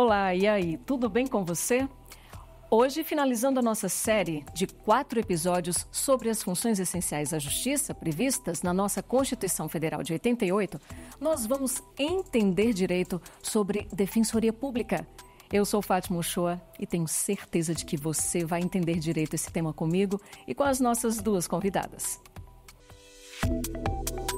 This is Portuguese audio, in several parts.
Olá, e aí? Tudo bem com você? Hoje, finalizando a nossa série de quatro episódios sobre as funções essenciais à justiça previstas na nossa Constituição Federal de 88, nós vamos entender direito sobre defensoria pública. Eu sou Fátima Uchoa e tenho certeza de que você vai entender direito esse tema comigo e com as nossas duas convidadas. Música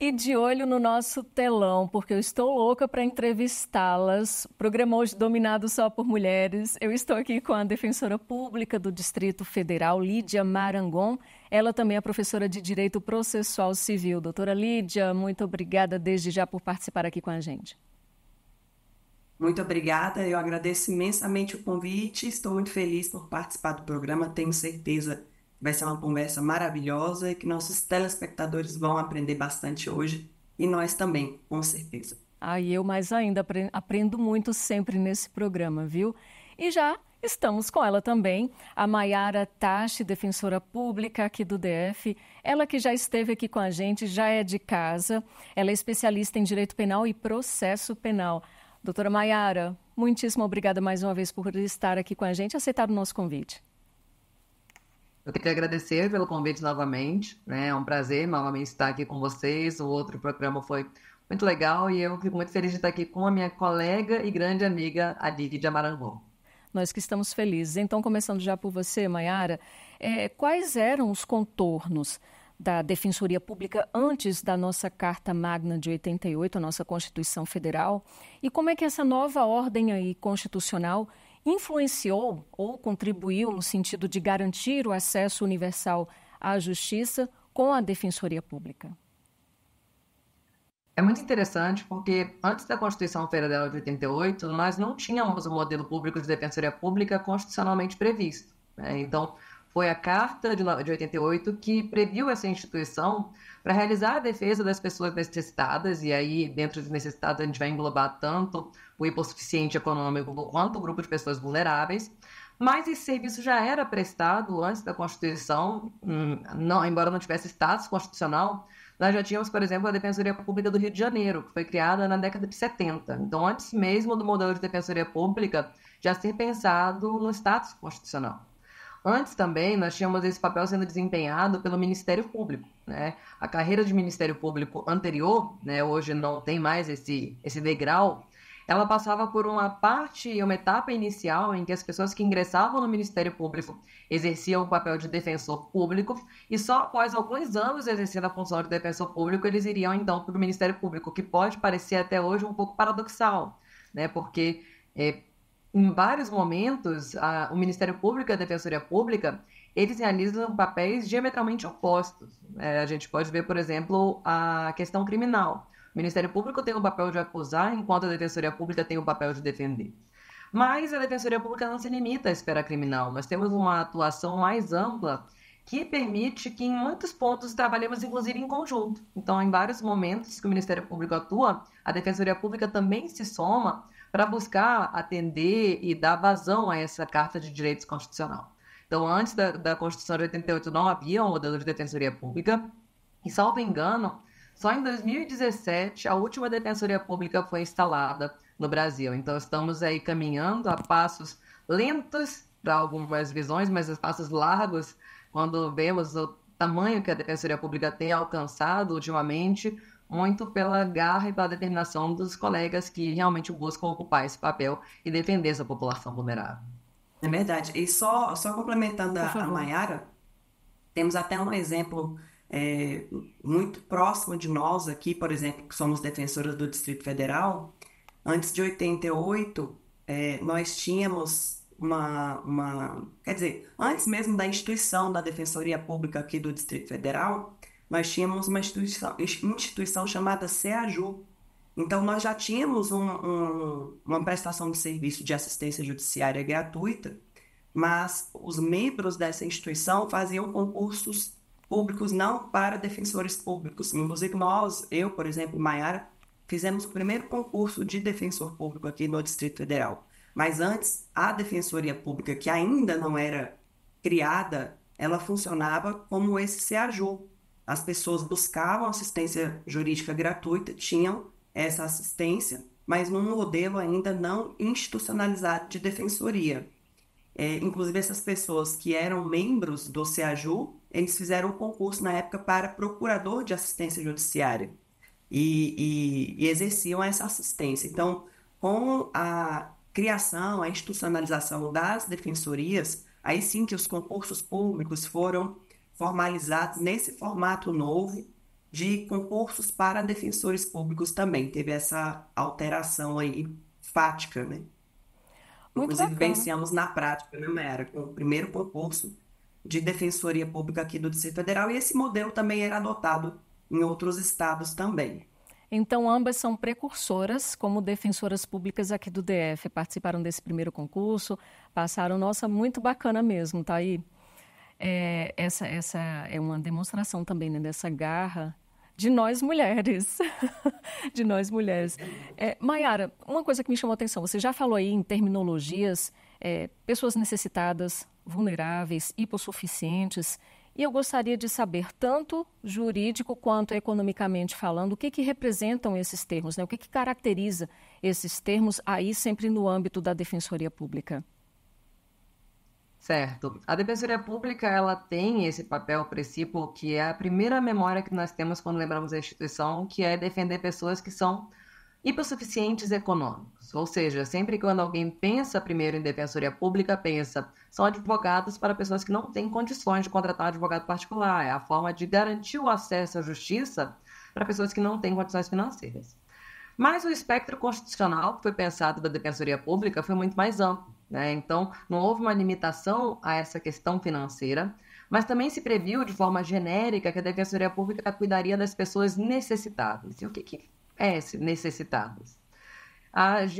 e de olho no nosso telão, porque eu estou louca para entrevistá-las. Programa hoje dominado só por mulheres. Eu estou aqui com a defensora pública do Distrito Federal, Lídia Marangon. Ela também é professora de Direito Processual Civil. Doutora Lídia, muito obrigada desde já por participar aqui com a gente. Muito obrigada, eu agradeço imensamente o convite. Estou muito feliz por participar do programa. Tenho certeza que Vai ser uma conversa maravilhosa e que nossos telespectadores vão aprender bastante hoje e nós também, com certeza. Ah, e eu mais ainda aprendo muito sempre nesse programa, viu? E já Estamos com ela também, a Maiara Tachi, defensora pública aqui do DF. Ela que já esteve aqui com a gente, já é de casa. Ela é especialista em direito penal e processo penal. Doutora Maiara, muitíssimo obrigada mais uma vez por estar aqui com a gente e aceitar o nosso convite. Eu queria agradecer pelo convite novamente, né? É um prazer novamente estar aqui com vocês. O outro programa foi muito legal e eu fico muito feliz de estar aqui com a minha colega e grande amiga, a Didi de Amarangô. Nós que estamos felizes. Então, começando já por você, Mayara, é, quais eram os contornos da Defensoria Pública antes da nossa Carta Magna de 88, a nossa Constituição Federal? E como é que essa nova ordem aí constitucional influenciou ou contribuiu no sentido de garantir o acesso universal à justiça com a Defensoria Pública? É muito interessante porque antes da Constituição Federal de 88, nós não tínhamos o modelo público de defensoria pública constitucionalmente previsto. Né? Então, foi a Carta de 88 que previu essa instituição para realizar a defesa das pessoas necessitadas, e aí, dentro de necessitados, a gente vai englobar tanto o hipossuficiente econômico quanto o grupo de pessoas vulneráveis. Mas esse serviço já era prestado antes da Constituição, hum, não, embora não tivesse status constitucional, nós já tínhamos, por exemplo, a Defensoria Pública do Rio de Janeiro, que foi criada na década de 70. Então, antes mesmo do modelo de Defensoria Pública, já ser pensado no status constitucional. Antes também nós tínhamos esse papel sendo desempenhado pelo Ministério Público, né? A carreira de Ministério Público anterior, né, hoje não tem mais esse esse degrau, ela passava por uma parte, uma etapa inicial em que as pessoas que ingressavam no Ministério Público exerciam o papel de defensor público e só após alguns anos exercendo a função de defensor público eles iriam então para o Ministério Público, que pode parecer até hoje um pouco paradoxal, né? Porque é, em vários momentos, a, o Ministério Público e a Defensoria Pública, eles realizam papéis diametralmente opostos. É, a gente pode ver, por exemplo, a questão criminal. O Ministério Público tem o papel de acusar, enquanto a Defensoria Pública tem o papel de defender. Mas a Defensoria Pública não se limita à esfera criminal. Nós temos uma atuação mais ampla que permite que, em muitos pontos, trabalhemos inclusive em conjunto. Então, em vários momentos que o Ministério Público atua, a Defensoria Pública também se soma para buscar atender e dar vazão a essa Carta de Direitos Constitucional. Então, antes da, da Constituição de 88, não havia um modelo de defensoria pública, e, salvo engano, só em 2017 a última defensoria pública foi instalada no Brasil. Então, estamos aí caminhando a passos lentos para algumas visões, mas a passos largos quando vemos o tamanho que a defensoria pública tem alcançado ultimamente muito pela garra e pela determinação dos colegas que realmente buscam ocupar esse papel e defender essa população vulnerável. É verdade. E só, só complementando a, a Mayara, temos até um exemplo é, muito próximo de nós aqui, por exemplo, que somos defensoras do Distrito Federal. Antes de 88, é, nós tínhamos uma, uma. Quer dizer, antes mesmo da instituição da Defensoria Pública aqui do Distrito Federal, nós tínhamos uma instituição, instituição chamada CEAJU. Então, nós já tínhamos um, um, uma prestação de serviço de assistência judiciária gratuita, mas os membros dessa instituição faziam concursos públicos não para defensores públicos. Inclusive, nós, eu, por exemplo, Maiara, fizemos o primeiro concurso de defensor público aqui no Distrito Federal. Mas antes, a Defensoria Pública, que ainda não era criada, ela funcionava como esse CEAJU, as pessoas buscavam assistência jurídica gratuita, tinham essa assistência, mas num modelo ainda não institucionalizado de defensoria. É, inclusive, essas pessoas que eram membros do CEAJU, eles fizeram um concurso na época para procurador de assistência judiciária e, e, e exerciam essa assistência. Então, com a criação, a institucionalização das defensorias, aí sim que os concursos públicos foram formalizados nesse formato novo de concursos para defensores públicos também. Teve essa alteração aí fática, né? Muito Inclusive, vencemos na prática, né, Mera? o primeiro concurso de defensoria pública aqui do Distrito Federal e esse modelo também era adotado em outros estados também. Então, ambas são precursoras, como defensoras públicas aqui do DF. Participaram desse primeiro concurso, passaram. Nossa, muito bacana mesmo, tá aí? é, essa, essa é uma demonstração também né, dessa garra de nós mulheres. de nós mulheres. É, Mayara, uma coisa que me chamou a atenção, você já falou aí em terminologias, é, pessoas necessitadas, vulneráveis, hipossuficientes. E eu gostaria de saber, tanto jurídico quanto economicamente falando, o que, que representam esses termos, né? o que, que caracteriza esses termos aí sempre no âmbito da Defensoria Pública. Certo. A Defensoria Pública, ela tem esse papel, principal que é a primeira memória que nós temos quando lembramos da instituição, que é defender pessoas que são hipossuficientes econômicos. Ou seja, sempre quando alguém pensa primeiro em Defensoria Pública, pensa, são advogados para pessoas que não têm condições de contratar um advogado particular. É a forma de garantir o acesso à justiça para pessoas que não têm condições financeiras. Mas o espectro constitucional que foi pensado da Defensoria Pública foi muito mais amplo. Né? Então, não houve uma limitação a essa questão financeira, mas também se previu de forma genérica que a Defensoria Pública cuidaria das pessoas necessitadas. E o que, que é esse necessitadas?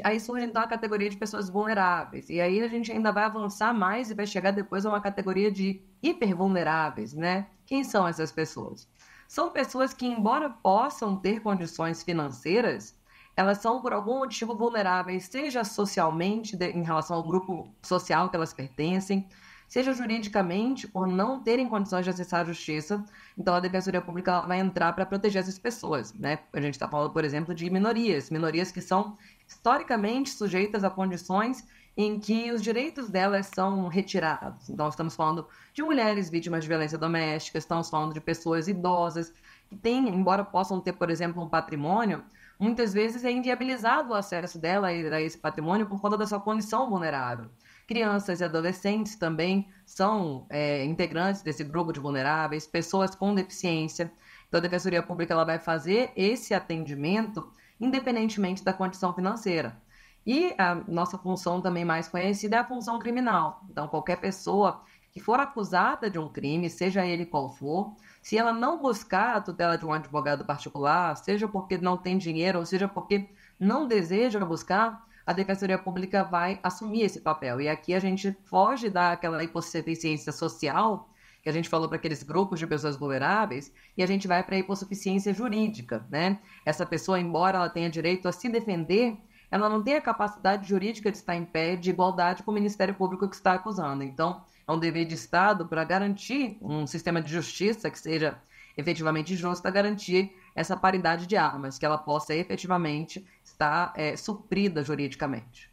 Aí surge então a categoria de pessoas vulneráveis. E aí a gente ainda vai avançar mais e vai chegar depois a uma categoria de hipervulneráveis, né? Quem são essas pessoas? São pessoas que, embora possam ter condições financeiras, elas são por algum motivo vulneráveis, seja socialmente, de, em relação ao grupo social que elas pertencem, seja juridicamente, por não terem condições de acessar a justiça. Então, a Defensoria Pública vai entrar para proteger essas pessoas. Né? A gente está falando, por exemplo, de minorias, minorias que são historicamente sujeitas a condições em que os direitos delas são retirados. Então, estamos falando de mulheres vítimas de violência doméstica, estamos falando de pessoas idosas que têm, embora possam ter, por exemplo, um patrimônio, muitas vezes é inviabilizado o acesso dela a esse patrimônio por conta da sua condição vulnerável. Crianças e adolescentes também são é, integrantes desse grupo de vulneráveis, pessoas com deficiência. Então, a Defensoria Pública ela vai fazer esse atendimento independentemente da condição financeira. E a nossa função também mais conhecida é a função criminal. Então, qualquer pessoa que for acusada de um crime, seja ele qual for, se ela não buscar a tutela de um advogado particular, seja porque não tem dinheiro ou seja porque não deseja buscar, a Defensoria Pública vai assumir esse papel. E aqui a gente foge daquela hipossuficiência social que a gente falou para aqueles grupos de pessoas vulneráveis, e a gente vai para a hipossuficiência jurídica, né? Essa pessoa, embora ela tenha direito a se defender, ela não tem a capacidade jurídica de estar em pé de igualdade com o Ministério Público que está acusando. Então, é um dever de Estado para garantir um sistema de justiça que seja efetivamente justo, para garantir essa paridade de armas, que ela possa efetivamente estar é, suprida juridicamente.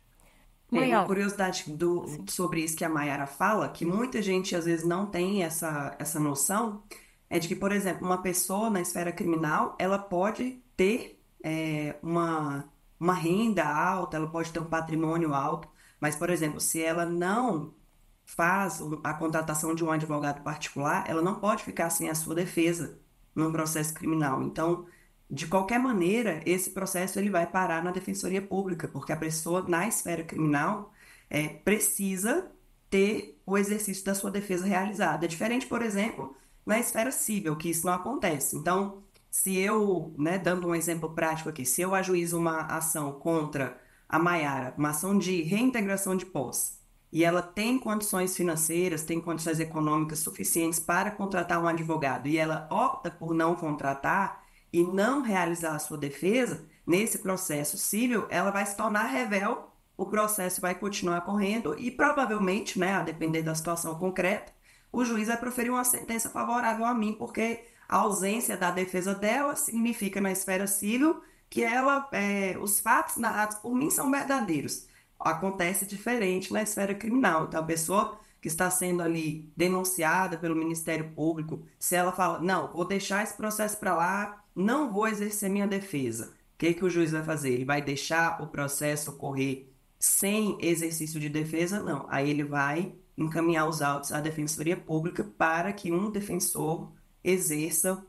Tem uma curiosidade do, sobre isso que a Mayara fala, que muita gente às vezes não tem essa, essa noção, é de que, por exemplo, uma pessoa na esfera criminal, ela pode ter é, uma, uma renda alta, ela pode ter um patrimônio alto, mas, por exemplo, se ela não faz a contratação de um advogado particular, ela não pode ficar sem a sua defesa num processo criminal. Então, de qualquer maneira, esse processo ele vai parar na defensoria pública, porque a pessoa na esfera criminal é, precisa ter o exercício da sua defesa realizada. É diferente, por exemplo, na esfera civil, que isso não acontece. Então, se eu, né, dando um exemplo prático aqui, se eu ajuizo uma ação contra a Maiara, uma ação de reintegração de posse, e ela tem condições financeiras, tem condições econômicas suficientes para contratar um advogado e ela opta por não contratar e não realizar a sua defesa, nesse processo civil, ela vai se tornar revel, o processo vai continuar correndo e provavelmente, né, a depender da situação concreta, o juiz vai proferir uma sentença favorável a mim, porque a ausência da defesa dela significa na esfera civil que ela, é, os fatos narrados por mim são verdadeiros acontece diferente na esfera criminal. Então, a pessoa que está sendo ali denunciada pelo Ministério Público, se ela fala, não, vou deixar esse processo para lá, não vou exercer minha defesa, o que, que o juiz vai fazer? Ele vai deixar o processo ocorrer sem exercício de defesa? Não. Aí ele vai encaminhar os autos à Defensoria Pública para que um defensor exerça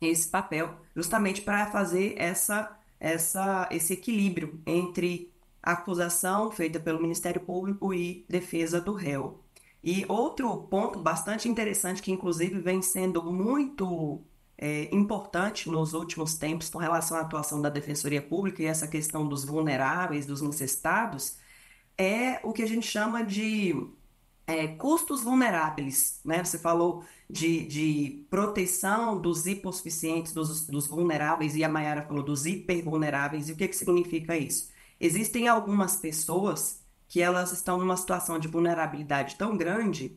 esse papel, justamente para fazer essa, essa, esse equilíbrio entre acusação feita pelo Ministério Público e defesa do réu. E outro ponto bastante interessante, que inclusive vem sendo muito é, importante nos últimos tempos com relação à atuação da Defensoria Pública e essa questão dos vulneráveis, dos necessitados, é o que a gente chama de é, custos vulneráveis. Né? Você falou de, de proteção dos hipossuficientes, dos, dos vulneráveis, e a Mayara falou dos hipervulneráveis. E o que, que significa isso? Existem algumas pessoas que elas estão numa situação de vulnerabilidade tão grande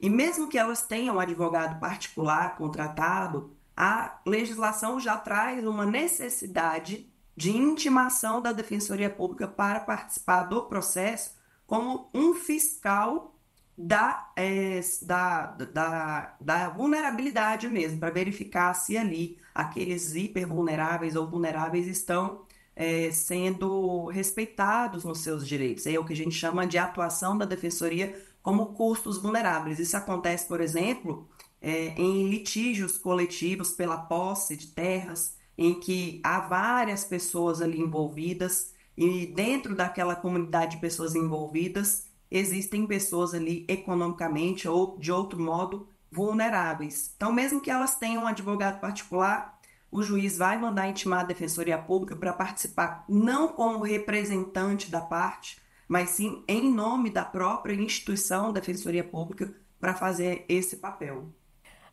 e mesmo que elas tenham um advogado particular contratado, a legislação já traz uma necessidade de intimação da Defensoria Pública para participar do processo como um fiscal da, é, da, da, da vulnerabilidade mesmo, para verificar se ali aqueles hipervulneráveis ou vulneráveis estão é, sendo respeitados nos seus direitos. É o que a gente chama de atuação da defensoria como custos vulneráveis. Isso acontece, por exemplo, é, em litígios coletivos pela posse de terras, em que há várias pessoas ali envolvidas e dentro daquela comunidade de pessoas envolvidas existem pessoas ali economicamente ou de outro modo vulneráveis. Então, mesmo que elas tenham um advogado particular, o juiz vai mandar intimar a Defensoria Pública para participar não como representante da parte, mas sim em nome da própria instituição Defensoria Pública para fazer esse papel.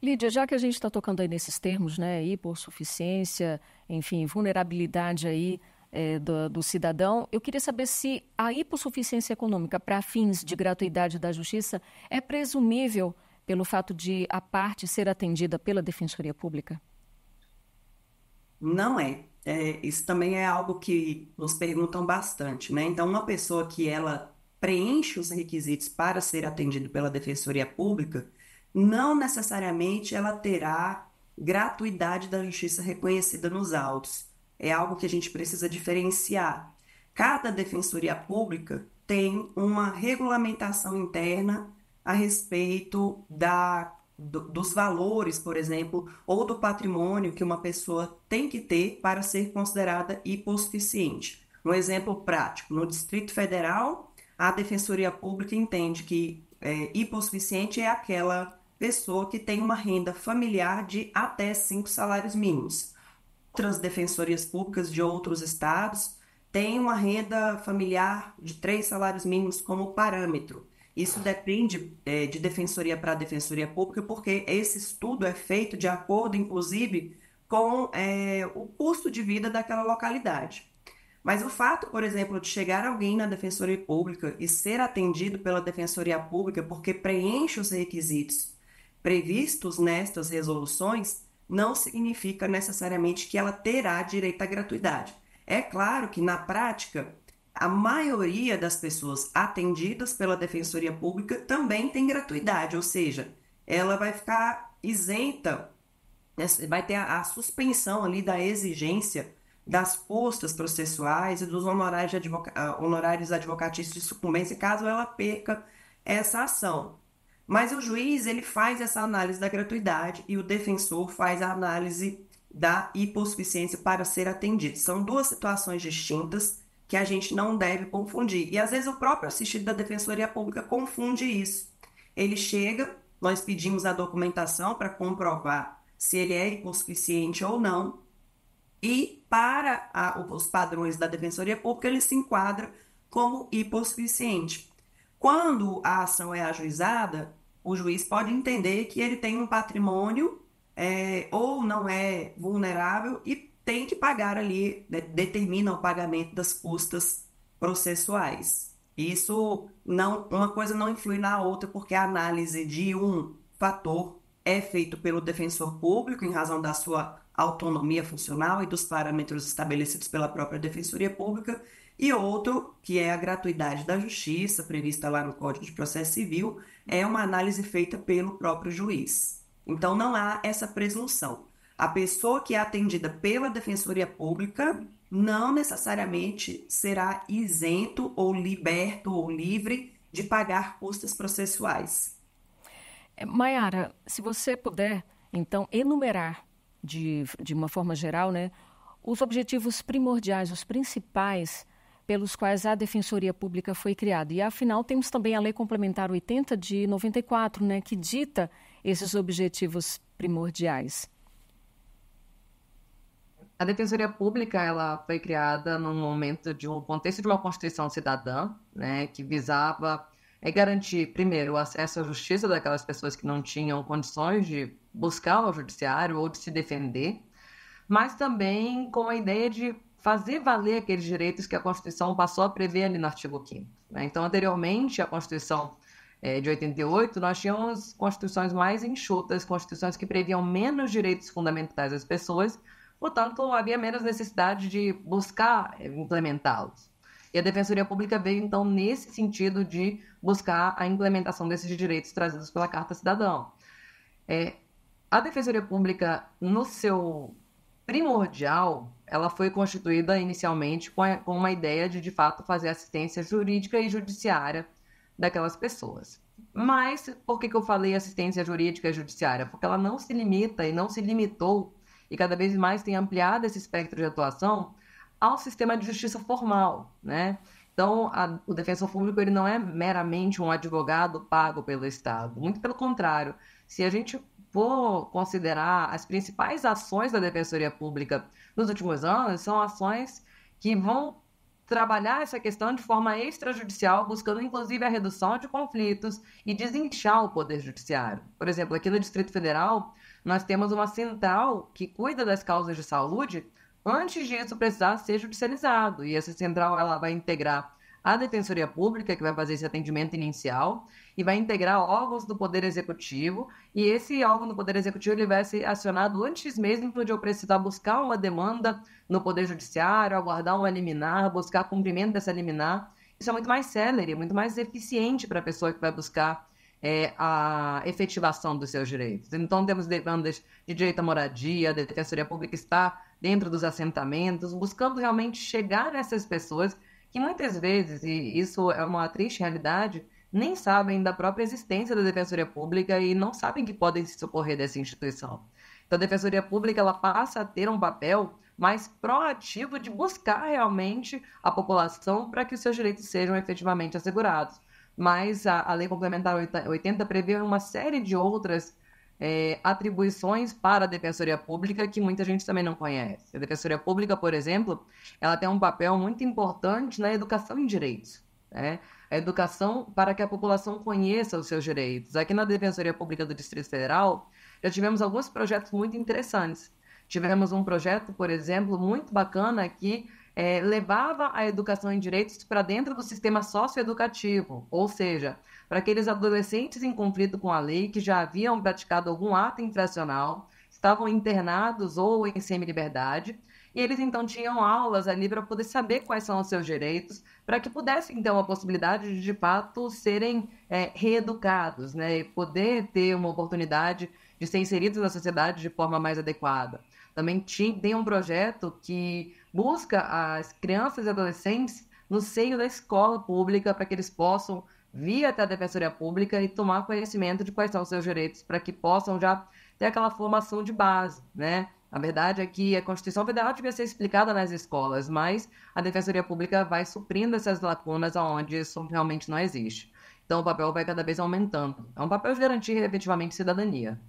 Lídia, já que a gente está tocando aí nesses termos, né, hipossuficiência, enfim, vulnerabilidade aí é, do, do, cidadão. Eu queria saber se a hipossuficiência econômica para fins de gratuidade da justiça é presumível pelo fato de a parte ser atendida pela Defensoria Pública? Não é. é. Isso também é algo que nos perguntam bastante, né? Então, uma pessoa que ela preenche os requisitos para ser atendido pela Defensoria Pública, não necessariamente ela terá gratuidade da justiça reconhecida nos autos. É algo que a gente precisa diferenciar. Cada Defensoria Pública tem uma regulamentação interna a respeito da do, dos valores, por exemplo, ou do patrimônio que uma pessoa tem que ter para ser considerada hipossuficiente. Um exemplo prático: no Distrito Federal, a Defensoria Pública entende que é, hipossuficiente é aquela pessoa que tem uma renda familiar de até cinco salários mínimos. Outras defensorias públicas de outros estados têm uma renda familiar de três salários mínimos como parâmetro. Isso depende é, de defensoria para defensoria pública, porque esse estudo é feito de acordo, inclusive, com é, o custo de vida daquela localidade. Mas o fato, por exemplo, de chegar alguém na defensoria pública e ser atendido pela defensoria pública porque preenche os requisitos previstos nestas resoluções, não significa necessariamente que ela terá direito à gratuidade. É claro que, na prática, a maioria das pessoas atendidas pela Defensoria Pública também tem gratuidade, ou seja, ela vai ficar isenta, né, vai ter a, suspensão ali da exigência das postas processuais e dos honorários, advoca ah, honorários advocatícios de sucumbência, caso ela perca essa ação. Mas o juiz ele faz essa análise da gratuidade e o defensor faz a análise da hipossuficiência para ser atendido. São duas situações distintas que a gente não deve confundir. E às vezes o próprio assistido da Defensoria Pública confunde isso. Ele chega, nós pedimos a documentação para comprovar se ele é hipossuficiente ou não, e para a, os padrões da Defensoria Pública, ele se enquadra como hipossuficiente. Quando a ação é ajuizada, o juiz pode entender que ele tem um patrimônio é, ou não é vulnerável e tem que pagar ali, né, determina o pagamento das custas processuais. Isso não, uma coisa não influi na outra, porque a análise de um fator é feito pelo defensor público em razão da sua autonomia funcional e dos parâmetros estabelecidos pela própria defensoria pública, e outro, que é a gratuidade da justiça, prevista lá no Código de Processo Civil, é uma análise feita pelo próprio juiz. Então não há essa presunção. A pessoa que é atendida pela Defensoria Pública não necessariamente será isento ou liberto ou livre de pagar custas processuais. É, Maiara, se você puder, então, enumerar de, de uma forma geral, né, os objetivos primordiais, os principais pelos quais a Defensoria Pública foi criada. E, afinal, temos também a Lei Complementar 80 de 94, né, que dita esses objetivos primordiais. A Defensoria Pública ela foi criada no momento de um contexto de uma Constituição cidadã, né, que visava é garantir, primeiro, o acesso à justiça daquelas pessoas que não tinham condições de buscar o judiciário ou de se defender, mas também com a ideia de fazer valer aqueles direitos que a Constituição passou a prever ali no artigo 5 né? Então, anteriormente à Constituição é, de 88, nós tínhamos constituições mais enxutas, constituições que previam menos direitos fundamentais das pessoas, portanto, havia menos necessidade de buscar eh, implementá-los. E a Defensoria Pública veio, então, nesse sentido de buscar a implementação desses direitos trazidos pela Carta Cidadão. É, a Defensoria Pública, no seu primordial, ela foi constituída inicialmente com, a, com uma ideia de, de fato, fazer assistência jurídica e judiciária daquelas pessoas. Mas por que, que eu falei assistência jurídica e judiciária? Porque ela não se limita e não se limitou e cada vez mais tem ampliado esse espectro de atuação ao sistema de justiça formal, né? Então, a, o defensor público ele não é meramente um advogado pago pelo Estado, muito pelo contrário. Se a gente for considerar as principais ações da defensoria pública nos últimos anos, são ações que vão trabalhar essa questão de forma extrajudicial, buscando inclusive a redução de conflitos e desinchar o poder judiciário. Por exemplo, aqui no Distrito Federal, nós temos uma central que cuida das causas de saúde antes disso precisar ser judicializado. E essa central ela vai integrar a Defensoria Pública, que vai fazer esse atendimento inicial, e vai integrar órgãos do Poder Executivo, e esse órgão do Poder Executivo ele vai ser acionado antes mesmo de eu precisar buscar uma demanda no Poder Judiciário, aguardar uma liminar, buscar cumprimento dessa liminar. Isso é muito mais célere, muito mais eficiente para a pessoa que vai buscar é, a efetivação dos seus direitos. Então, temos demandas de direito à moradia, da Defensoria Pública está dentro dos assentamentos, buscando realmente chegar nessas pessoas que muitas vezes, e isso é uma triste realidade, nem sabem da própria existência da Defensoria Pública e não sabem que podem se socorrer dessa instituição. Então, a Defensoria Pública ela passa a ter um papel mais proativo de buscar realmente a população para que os seus direitos sejam efetivamente assegurados mas a, a Lei Complementar 80 prevê uma série de outras é, atribuições para a Defensoria Pública que muita gente também não conhece. A Defensoria Pública, por exemplo, ela tem um papel muito importante na educação em direitos. Né? A educação para que a população conheça os seus direitos. Aqui na Defensoria Pública do Distrito Federal, já tivemos alguns projetos muito interessantes. Tivemos um projeto, por exemplo, muito bacana que é, levava a educação em direitos para dentro do sistema socioeducativo, ou seja, para aqueles adolescentes em conflito com a lei que já haviam praticado algum ato infracional, estavam internados ou em semi-liberdade, e eles então tinham aulas ali para poder saber quais são os seus direitos, para que pudessem ter então, uma possibilidade de, de fato, serem é, reeducados, né, e poder ter uma oportunidade de ser inseridos na sociedade de forma mais adequada. Também tinha, tem um projeto que busca as crianças e adolescentes no seio da escola pública para que eles possam vir até a Defensoria Pública e tomar conhecimento de quais são os seus direitos, para que possam já ter aquela formação de base, né? A verdade é que a Constituição Federal devia ser explicada nas escolas, mas a Defensoria Pública vai suprindo essas lacunas onde isso realmente não existe. Então o papel vai cada vez aumentando. É um papel de garantir efetivamente cidadania.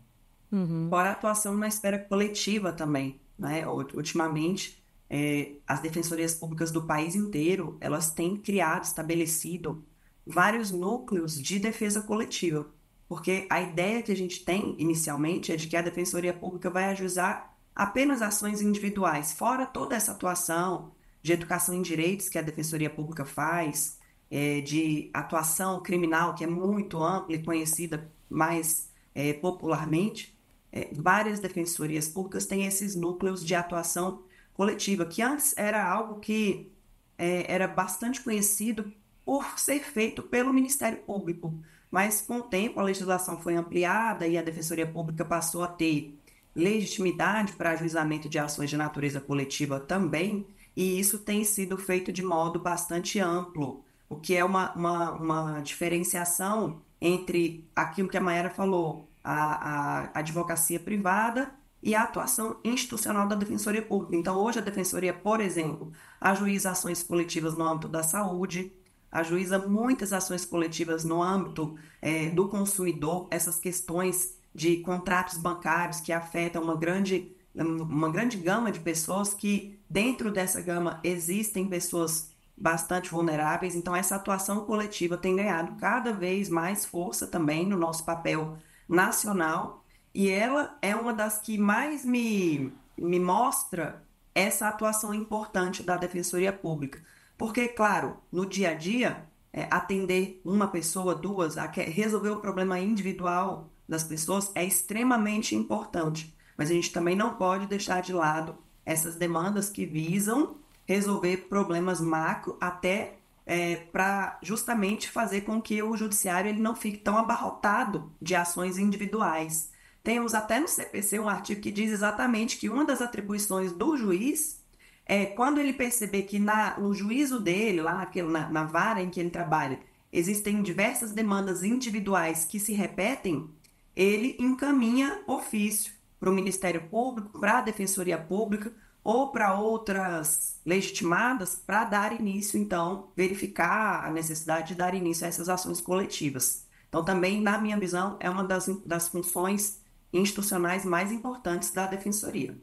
Uhum. Fora a atuação na esfera coletiva também, né? Ultimamente, é, as defensorias públicas do país inteiro, elas têm criado, estabelecido vários núcleos de defesa coletiva, porque a ideia que a gente tem inicialmente é de que a defensoria pública vai ajudar apenas ações individuais, fora toda essa atuação de educação em direitos que a defensoria pública faz, é, de atuação criminal que é muito ampla e conhecida mais é, popularmente. É, várias defensorias públicas têm esses núcleos de atuação coletiva, que antes era algo que é, era bastante conhecido por ser feito pelo Ministério Público, mas com o tempo a legislação foi ampliada e a Defensoria Pública passou a ter legitimidade para ajuizamento de ações de natureza coletiva também, e isso tem sido feito de modo bastante amplo, o que é uma, uma, uma diferenciação entre aquilo que a Mayara falou, a, a advocacia privada e a atuação institucional da Defensoria Pública. Então, hoje, a Defensoria, por exemplo, ajuiza ações coletivas no âmbito da saúde, ajuiza muitas ações coletivas no âmbito é, do consumidor, essas questões de contratos bancários que afetam uma grande, uma grande gama de pessoas que, dentro dessa gama, existem pessoas bastante vulneráveis. Então, essa atuação coletiva tem ganhado cada vez mais força também no nosso papel nacional e ela é uma das que mais me, me mostra essa atuação importante da Defensoria Pública. Porque, claro, no dia a dia, é, atender uma pessoa, duas, resolver o problema individual das pessoas é extremamente importante. Mas a gente também não pode deixar de lado essas demandas que visam resolver problemas macro até é, para justamente fazer com que o judiciário ele não fique tão abarrotado de ações individuais. Temos até no CPC um artigo que diz exatamente que uma das atribuições do juiz é quando ele perceber que na, no juízo dele, lá aquele, na, na vara em que ele trabalha, existem diversas demandas individuais que se repetem, ele encaminha ofício para o Ministério Público, para a Defensoria Pública ou para outras legitimadas para dar início, então, verificar a necessidade de dar início a essas ações coletivas. Então, também, na minha visão, é uma das, das funções institucionais mais importantes da defensoria.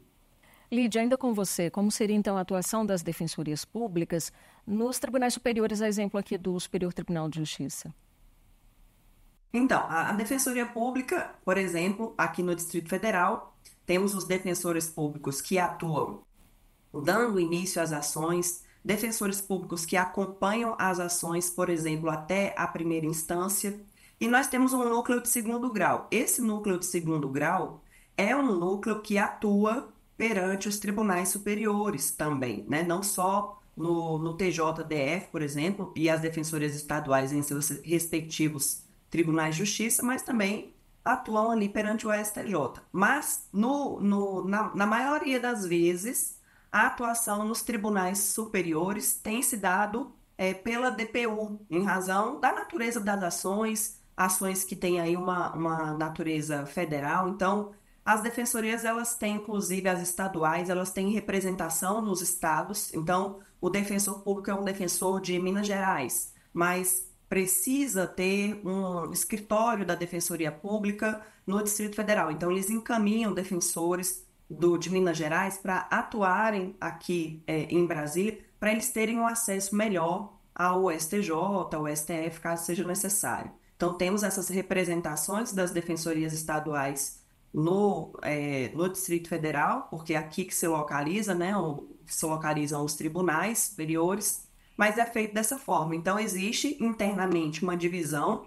Lídia, ainda com você, como seria então a atuação das defensorias públicas nos tribunais superiores, a exemplo aqui do Superior Tribunal de Justiça? Então, a Defensoria Pública, por exemplo, aqui no Distrito Federal, temos os defensores públicos que atuam dando início às ações, defensores públicos que acompanham as ações, por exemplo, até a primeira instância, e nós temos um núcleo de segundo grau. Esse núcleo de segundo grau é um núcleo que atua perante os tribunais superiores também, né? não só no, no TJDF, por exemplo, e as defensorias estaduais em seus respectivos tribunais de justiça, mas também atuam ali perante o STJ. Mas, no, no, na, na maioria das vezes, a atuação nos tribunais superiores tem se dado é, pela DPU, em razão da natureza das ações, ações que têm aí uma, uma natureza federal. Então, as defensorias, elas têm, inclusive as estaduais, elas têm representação nos estados. Então, o defensor público é um defensor de Minas Gerais, mas precisa ter um escritório da Defensoria Pública no Distrito Federal. Então, eles encaminham defensores do, de Minas Gerais para atuarem aqui é, em Brasília, para eles terem um acesso melhor ao STJ, ao STF, caso seja necessário. Então, temos essas representações das defensorias estaduais no, é, no Distrito Federal, porque é aqui que se localiza, né, se localizam os tribunais superiores, mas é feito dessa forma. Então, existe internamente uma divisão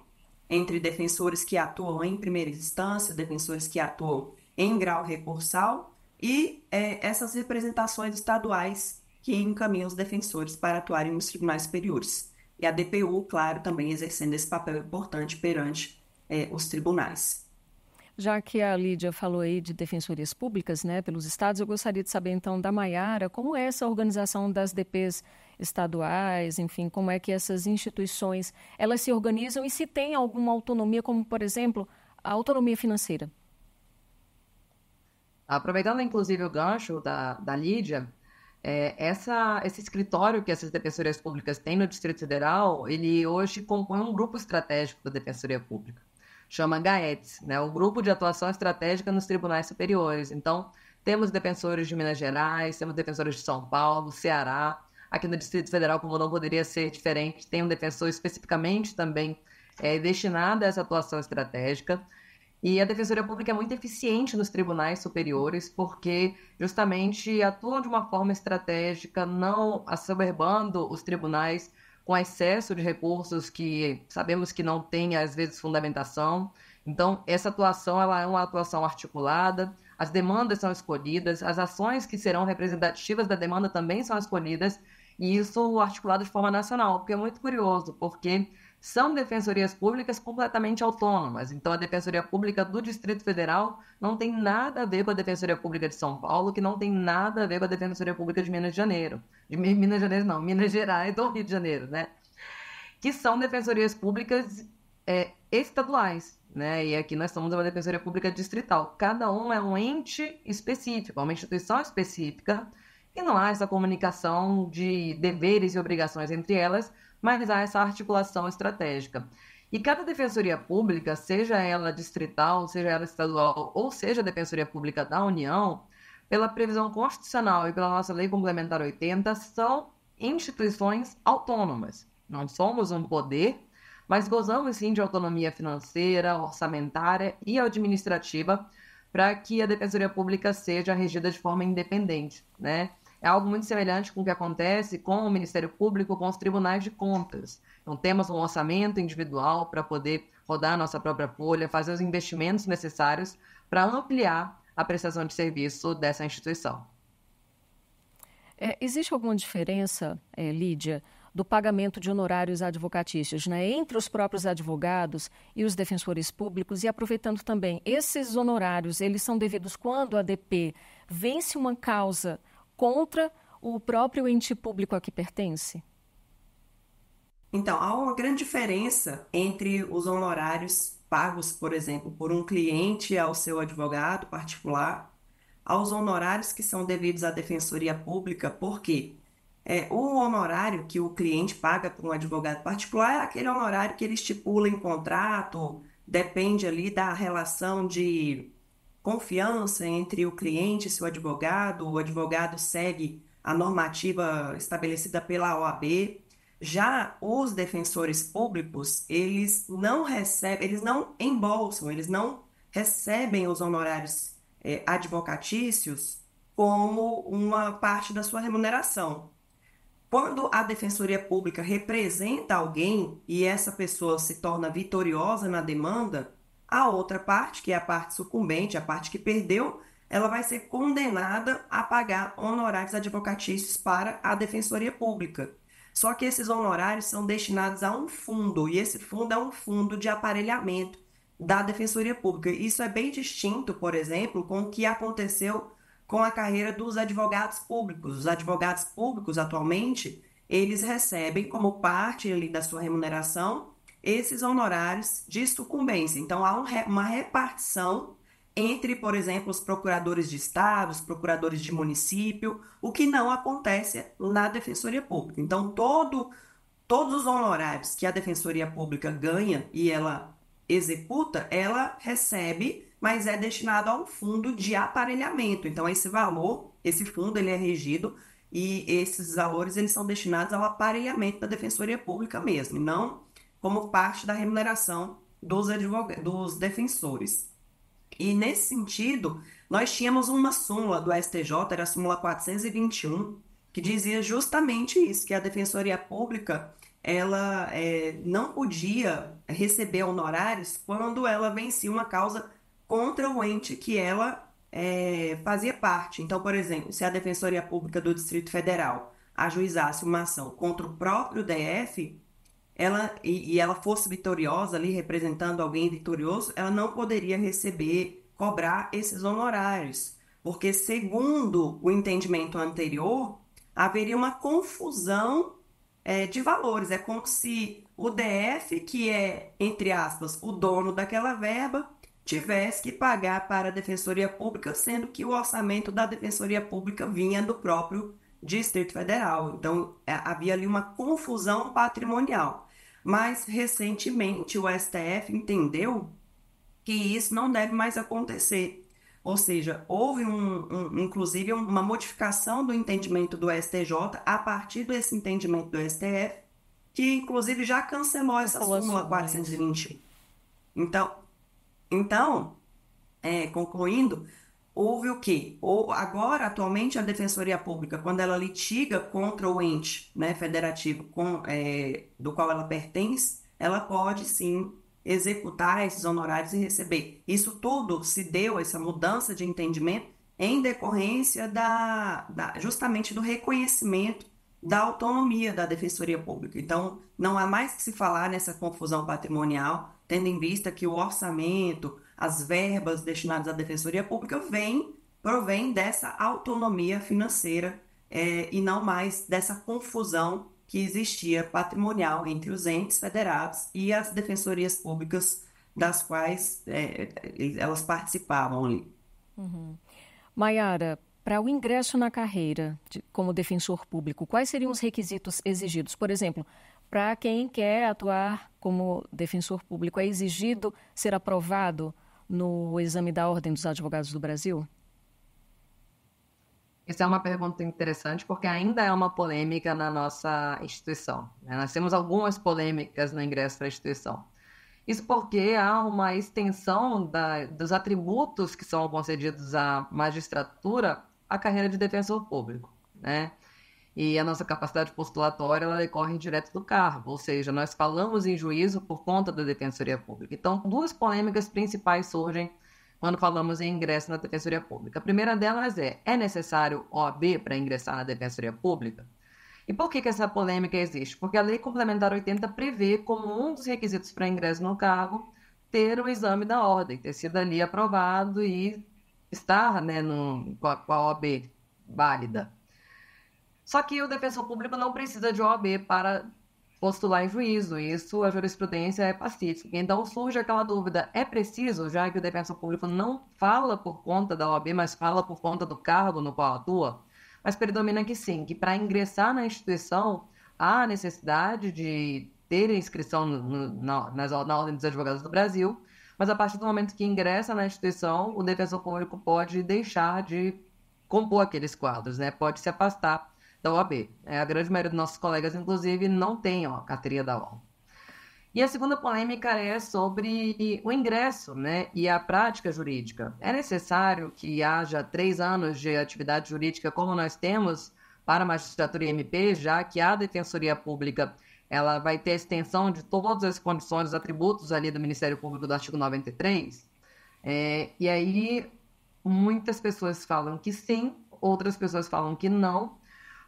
entre defensores que atuam em primeira instância, defensores que atuam em grau recursal e é, essas representações estaduais que encaminham os defensores para atuarem nos tribunais superiores e a DPU, claro, também exercendo esse papel importante perante é, os tribunais. Já que a Lídia falou aí de defensorias públicas, né, pelos estados, eu gostaria de saber então da Maiara, como é essa organização das DPs estaduais, enfim, como é que essas instituições, elas se organizam e se tem alguma autonomia, como por exemplo, a autonomia financeira? Aproveitando inclusive o gancho da, da Lídia, é, essa, esse escritório que essas defensorias públicas têm no Distrito Federal, ele hoje compõe um grupo estratégico da Defensoria Pública, chama GAETS, né, o Grupo de Atuação Estratégica nos Tribunais Superiores. Então, temos defensores de Minas Gerais, temos defensores de São Paulo, Ceará, aqui no Distrito Federal, como não poderia ser diferente, tem um defensor especificamente também é, destinado a essa atuação estratégica. E a Defensoria Pública é muito eficiente nos tribunais superiores, porque justamente atuam de uma forma estratégica, não assoberbando os tribunais com excesso de recursos que sabemos que não tem, às vezes, fundamentação. Então, essa atuação ela é uma atuação articulada, as demandas são escolhidas, as ações que serão representativas da demanda também são escolhidas, e isso articulado de forma nacional, porque é muito curioso, porque são defensorias públicas completamente autônomas. Então, a Defensoria Pública do Distrito Federal não tem nada a ver com a Defensoria Pública de São Paulo, que não tem nada a ver com a Defensoria Pública de Minas de Janeiro. De Minas de Janeiro, não, Minas Gerais do Rio de Janeiro, né? Que são defensorias públicas é, estaduais, né? E aqui nós somos uma Defensoria Pública distrital. Cada um é um ente específico, é uma instituição específica, e não há essa comunicação de deveres e obrigações entre elas mas há essa articulação estratégica. E cada defensoria pública, seja ela distrital, seja ela estadual, ou seja a defensoria pública da União, pela previsão constitucional e pela nossa lei complementar 80, são instituições autônomas. Não somos um poder, mas gozamos sim de autonomia financeira, orçamentária e administrativa para que a defensoria pública seja regida de forma independente, né? É algo muito semelhante com o que acontece com o Ministério Público, com os tribunais de contas. Então, temos um orçamento individual para poder rodar a nossa própria folha, fazer os investimentos necessários para ampliar a prestação de serviço dessa instituição. É, existe alguma diferença, é, Lídia, do pagamento de honorários advocatícios, né, entre os próprios advogados e os defensores públicos. E aproveitando também, esses honorários, eles são devidos quando a DP vence uma causa contra o próprio ente público a que pertence? Então, há uma grande diferença entre os honorários pagos, por exemplo, por um cliente ao seu advogado particular, aos honorários que são devidos à defensoria pública, porque é, o honorário que o cliente paga para um advogado particular é aquele honorário que ele estipula em contrato, depende ali da relação de confiança entre o cliente e seu advogado, o advogado segue a normativa estabelecida pela OAB. Já os defensores públicos, eles não recebem, eles não embolsam, eles não recebem os honorários eh, advocatícios como uma parte da sua remuneração. Quando a defensoria pública representa alguém e essa pessoa se torna vitoriosa na demanda, a outra parte, que é a parte sucumbente, a parte que perdeu, ela vai ser condenada a pagar honorários advocatícios para a Defensoria Pública. Só que esses honorários são destinados a um fundo, e esse fundo é um fundo de aparelhamento da Defensoria Pública. Isso é bem distinto, por exemplo, com o que aconteceu com a carreira dos advogados públicos. Os advogados públicos, atualmente, eles recebem como parte ali, da sua remuneração esses honorários de sucumbência. Então, há uma repartição entre, por exemplo, os procuradores de estado, os procuradores de município, o que não acontece na Defensoria Pública. Então, todo, todos os honorários que a Defensoria Pública ganha e ela executa, ela recebe, mas é destinado a um fundo de aparelhamento. Então, esse valor, esse fundo, ele é regido e esses valores eles são destinados ao aparelhamento da Defensoria Pública mesmo, não como parte da remuneração dos, dos defensores. E nesse sentido, nós tínhamos uma súmula do STJ, era a súmula 421, que dizia justamente isso, que a Defensoria Pública ela é, não podia receber honorários quando ela vencia uma causa contra o ente que ela é, fazia parte. Então, por exemplo, se a Defensoria Pública do Distrito Federal ajuizasse uma ação contra o próprio DF, ela e, e, ela fosse vitoriosa ali representando alguém vitorioso, ela não poderia receber, cobrar esses honorários, porque segundo o entendimento anterior haveria uma confusão é, de valores. É como se o DF, que é entre aspas o dono daquela verba, tivesse que pagar para a defensoria pública, sendo que o orçamento da defensoria pública vinha do próprio Distrito Federal. Então é, havia ali uma confusão patrimonial mas recentemente o STF entendeu que isso não deve mais acontecer. Ou seja, houve um, um, inclusive uma modificação do entendimento do STJ a partir desse entendimento do STF, que inclusive já cancelou essa súmula 420. Então, então é, concluindo, houve o quê? Ou, agora, atualmente, a Defensoria Pública, quando ela litiga contra o ente né, federativo com, é, do qual ela pertence, ela pode sim executar esses honorários e receber. Isso tudo se deu, essa mudança de entendimento, em decorrência da, da justamente do reconhecimento da autonomia da Defensoria Pública. Então, não há mais que se falar nessa confusão patrimonial, tendo em vista que o orçamento, as verbas destinadas à Defensoria Pública vêm, provém dessa autonomia financeira é, e não mais dessa confusão que existia patrimonial entre os entes federados e as defensorias públicas das quais é, elas participavam ali. Uhum. Maiara, para o ingresso na carreira de, como defensor público, quais seriam os requisitos exigidos? Por exemplo, para quem quer atuar como defensor público, é exigido ser aprovado no exame da Ordem dos Advogados do Brasil? Essa é uma pergunta interessante, porque ainda é uma polêmica na nossa instituição. Né? Nós temos algumas polêmicas no ingresso da instituição. Isso porque há uma extensão da, dos atributos que são concedidos à magistratura à carreira de defensor público. Né? e a nossa capacidade postulatória ela decorre direto do cargo, ou seja, nós falamos em juízo por conta da Defensoria Pública. Então, duas polêmicas principais surgem quando falamos em ingresso na Defensoria Pública. A primeira delas é: é necessário OAB para ingressar na Defensoria Pública? E por que, que essa polêmica existe? Porque a Lei Complementar 80 prevê como um dos requisitos para ingresso no cargo ter o exame da ordem, ter sido ali aprovado e estar né, no, com, a, com a OAB válida. Só que o defensor público não precisa de OAB para postular em juízo, isso a jurisprudência é pacífica. Então surge aquela dúvida: é preciso, já que o defensor público não fala por conta da OAB, mas fala por conta do cargo no qual atua? Mas predomina que sim, que para ingressar na instituição há necessidade de ter inscrição no, na, na Ordem dos Advogados do Brasil, mas a partir do momento que ingressa na instituição, o defensor público pode deixar de compor aqueles quadros, né? pode se afastar da OAB. É, a grande maioria dos nossos colegas, inclusive, não tem ó, a carteirinha da OAB. E a segunda polêmica é sobre o ingresso né, e a prática jurídica. É necessário que haja três anos de atividade jurídica, como nós temos para a magistratura e MP, já que a defensoria pública ela vai ter extensão de todas as condições, atributos ali do Ministério Público do artigo 93. É, e aí, muitas pessoas falam que sim, outras pessoas falam que não,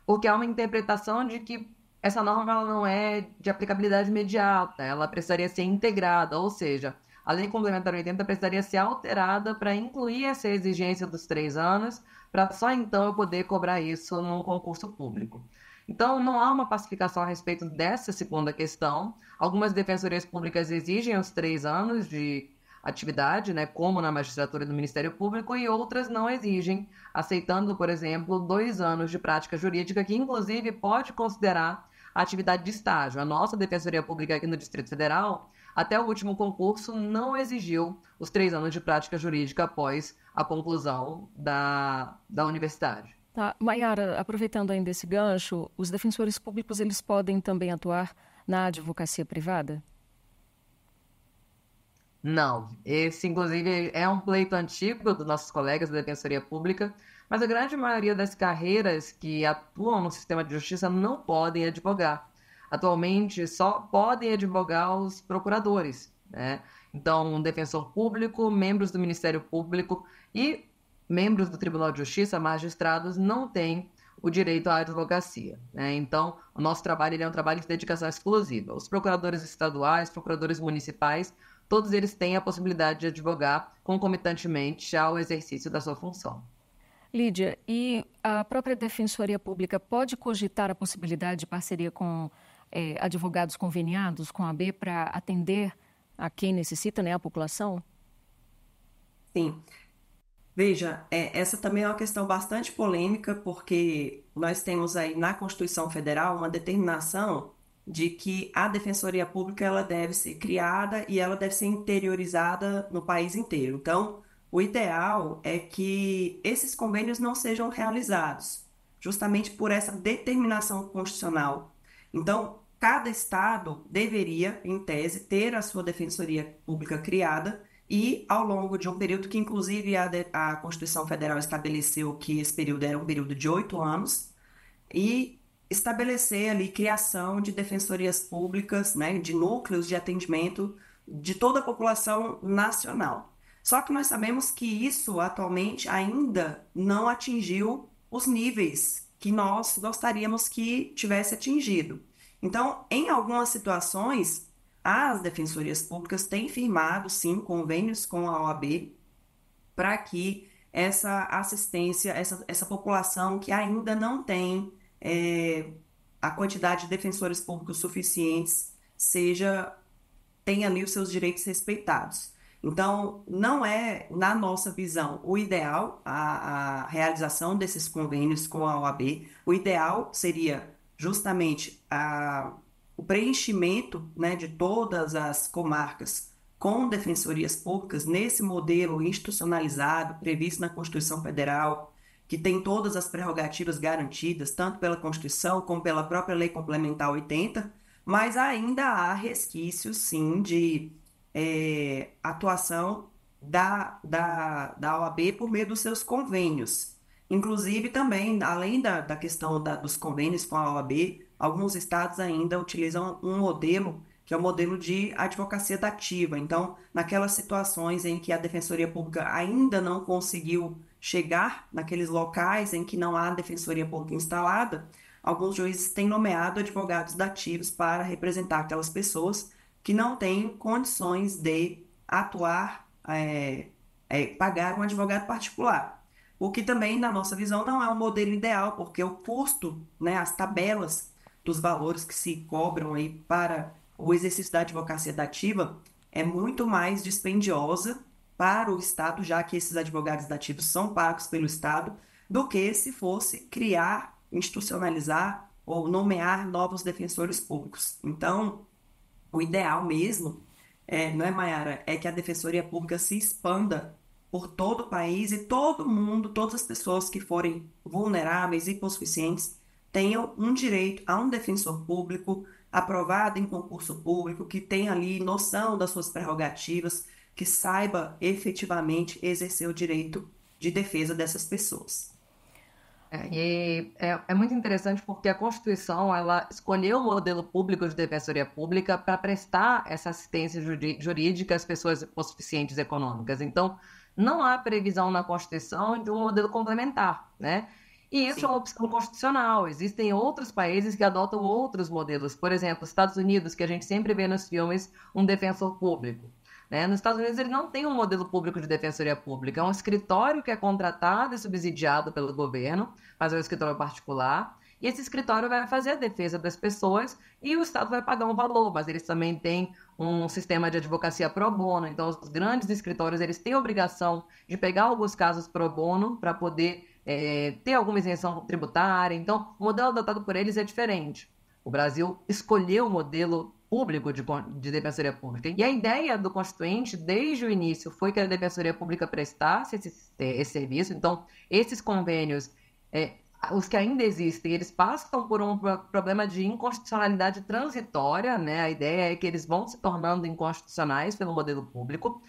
porque há uma interpretação de que essa norma ela não é de aplicabilidade imediata, ela precisaria ser integrada, ou seja, a Lei Complementar 80 precisaria ser alterada para incluir essa exigência dos três anos, para só então eu poder cobrar isso no concurso público. Então, não há uma pacificação a respeito dessa segunda questão. Algumas defensorias públicas exigem os três anos de atividade, né, como na magistratura do Ministério Público, e outras não exigem, aceitando, por exemplo, dois anos de prática jurídica, que inclusive pode considerar a atividade de estágio. A nossa Defensoria Pública aqui no Distrito Federal, até o último concurso, não exigiu os três anos de prática jurídica após a conclusão da, da universidade. Tá. Maiara, aproveitando ainda esse gancho, os defensores públicos eles podem também atuar na advocacia privada? Não. Esse, inclusive, é um pleito antigo dos nossos colegas da Defensoria Pública, mas a grande maioria das carreiras que atuam no sistema de justiça não podem advogar. Atualmente, só podem advogar os procuradores. Né? Então, um defensor público, membros do Ministério Público e membros do Tribunal de Justiça, magistrados, não têm o direito à advocacia. Né? Então, o nosso trabalho é um trabalho de dedicação exclusiva. Os procuradores estaduais, procuradores municipais, todos eles têm a possibilidade de advogar concomitantemente ao exercício da sua função. Lídia, e a própria Defensoria Pública pode cogitar a possibilidade de parceria com é, advogados conveniados, com a AB, para atender a quem necessita, né, a população? Sim. Veja, é, essa também é uma questão bastante polêmica, porque nós temos aí na Constituição Federal uma determinação de que a defensoria pública ela deve ser criada e ela deve ser interiorizada no país inteiro. Então, o ideal é que esses convênios não sejam realizados, justamente por essa determinação constitucional. Então, cada estado deveria, em tese, ter a sua defensoria pública criada e ao longo de um período que, inclusive, a, de, a Constituição Federal estabeleceu que esse período era um período de oito anos, e estabelecer ali criação de defensorias públicas, né, de núcleos de atendimento de toda a população nacional. Só que nós sabemos que isso atualmente ainda não atingiu os níveis que nós gostaríamos que tivesse atingido. Então, em algumas situações, as defensorias públicas têm firmado sim convênios com a OAB para que essa assistência, essa, essa população que ainda não tem é, a quantidade de defensores públicos suficientes seja tenha ali os seus direitos respeitados. Então, não é, na nossa visão, o ideal a, a realização desses convênios com a OAB. O ideal seria justamente a, o preenchimento né, de todas as comarcas com defensorias públicas nesse modelo institucionalizado previsto na Constituição Federal, que tem todas as prerrogativas garantidas, tanto pela Constituição como pela própria Lei Complementar 80, mas ainda há resquícios, sim, de é, atuação da, da, da OAB por meio dos seus convênios. Inclusive, também, além da, da questão da, dos convênios com a OAB, alguns estados ainda utilizam um modelo que é o modelo de advocacia dativa. Então, naquelas situações em que a Defensoria Pública ainda não conseguiu chegar naqueles locais em que não há defensoria pública instalada, alguns juízes têm nomeado advogados dativos para representar aquelas pessoas que não têm condições de atuar, é, é, pagar um advogado particular. O que também, na nossa visão, não é um modelo ideal, porque o custo, né, as tabelas dos valores que se cobram aí para o exercício da advocacia dativa é muito mais dispendiosa para o Estado, já que esses advogados ativos são pagos pelo Estado, do que se fosse criar, institucionalizar ou nomear novos defensores públicos. Então, o ideal mesmo, é, não é, Mayara, é que a Defensoria Pública se expanda por todo o país e todo mundo, todas as pessoas que forem vulneráveis e possuficientes tenham um direito a um defensor público aprovado em concurso público, que tenha ali noção das suas prerrogativas, que saiba efetivamente exercer o direito de defesa dessas pessoas. É, e é, é, muito interessante porque a Constituição ela escolheu o modelo público de defensoria pública para prestar essa assistência jurídica às pessoas insuficientes econômicas. Então, não há previsão na Constituição de um modelo complementar, né? E isso Sim. é uma opção constitucional. Existem outros países que adotam outros modelos. Por exemplo, Estados Unidos, que a gente sempre vê nos filmes, um defensor público. Né? Nos Estados Unidos, ele não tem um modelo público de defensoria pública, é um escritório que é contratado e subsidiado pelo governo, mas é um escritório particular. E esse escritório vai fazer a defesa das pessoas e o Estado vai pagar um valor, mas eles também têm um sistema de advocacia pro bono. Então, os grandes escritórios eles têm a obrigação de pegar alguns casos pro bono para poder é, ter alguma isenção tributária. Então, o modelo adotado por eles é diferente. O Brasil escolheu o modelo público de, de defensoria pública. E a ideia do constituinte, desde o início, foi que a defensoria pública prestasse esse, esse serviço. Então, esses convênios, é, os que ainda existem, eles passam por um problema de inconstitucionalidade transitória, né? A ideia é que eles vão se tornando inconstitucionais pelo modelo público.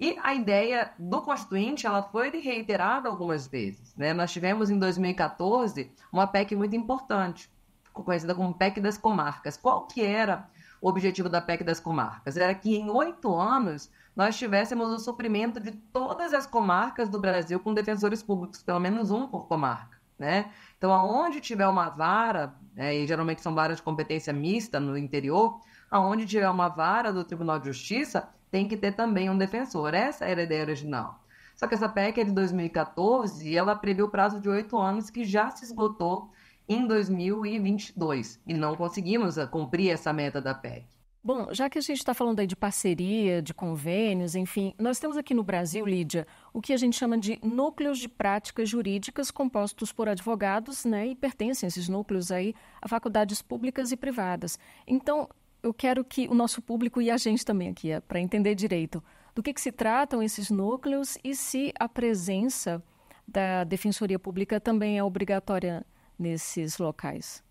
E a ideia do constituinte, ela foi reiterada algumas vezes, né? Nós tivemos em 2014 uma PEC muito importante, conhecida como PEC das comarcas. Qual que era o objetivo da PEC das comarcas. Era que em oito anos nós tivéssemos o suprimento de todas as comarcas do Brasil com defensores públicos, pelo menos um por comarca. Né? Então, aonde tiver uma vara, né, e geralmente são varas de competência mista no interior, aonde tiver uma vara do Tribunal de Justiça, tem que ter também um defensor. Essa era a ideia original. Só que essa PEC é de 2014 e ela prevê o prazo de oito anos que já se esgotou em 2022 e não conseguimos ah, cumprir essa meta da PEC. Bom, já que a gente está falando aí de parceria, de convênios, enfim, nós temos aqui no Brasil, Lídia, o que a gente chama de núcleos de práticas jurídicas compostos por advogados, né, e pertencem esses núcleos aí a faculdades públicas e privadas. Então, eu quero que o nosso público e a gente também aqui, é, para entender direito, do que, que se tratam esses núcleos e se a presença da Defensoria Pública também é obrigatória nesses locais.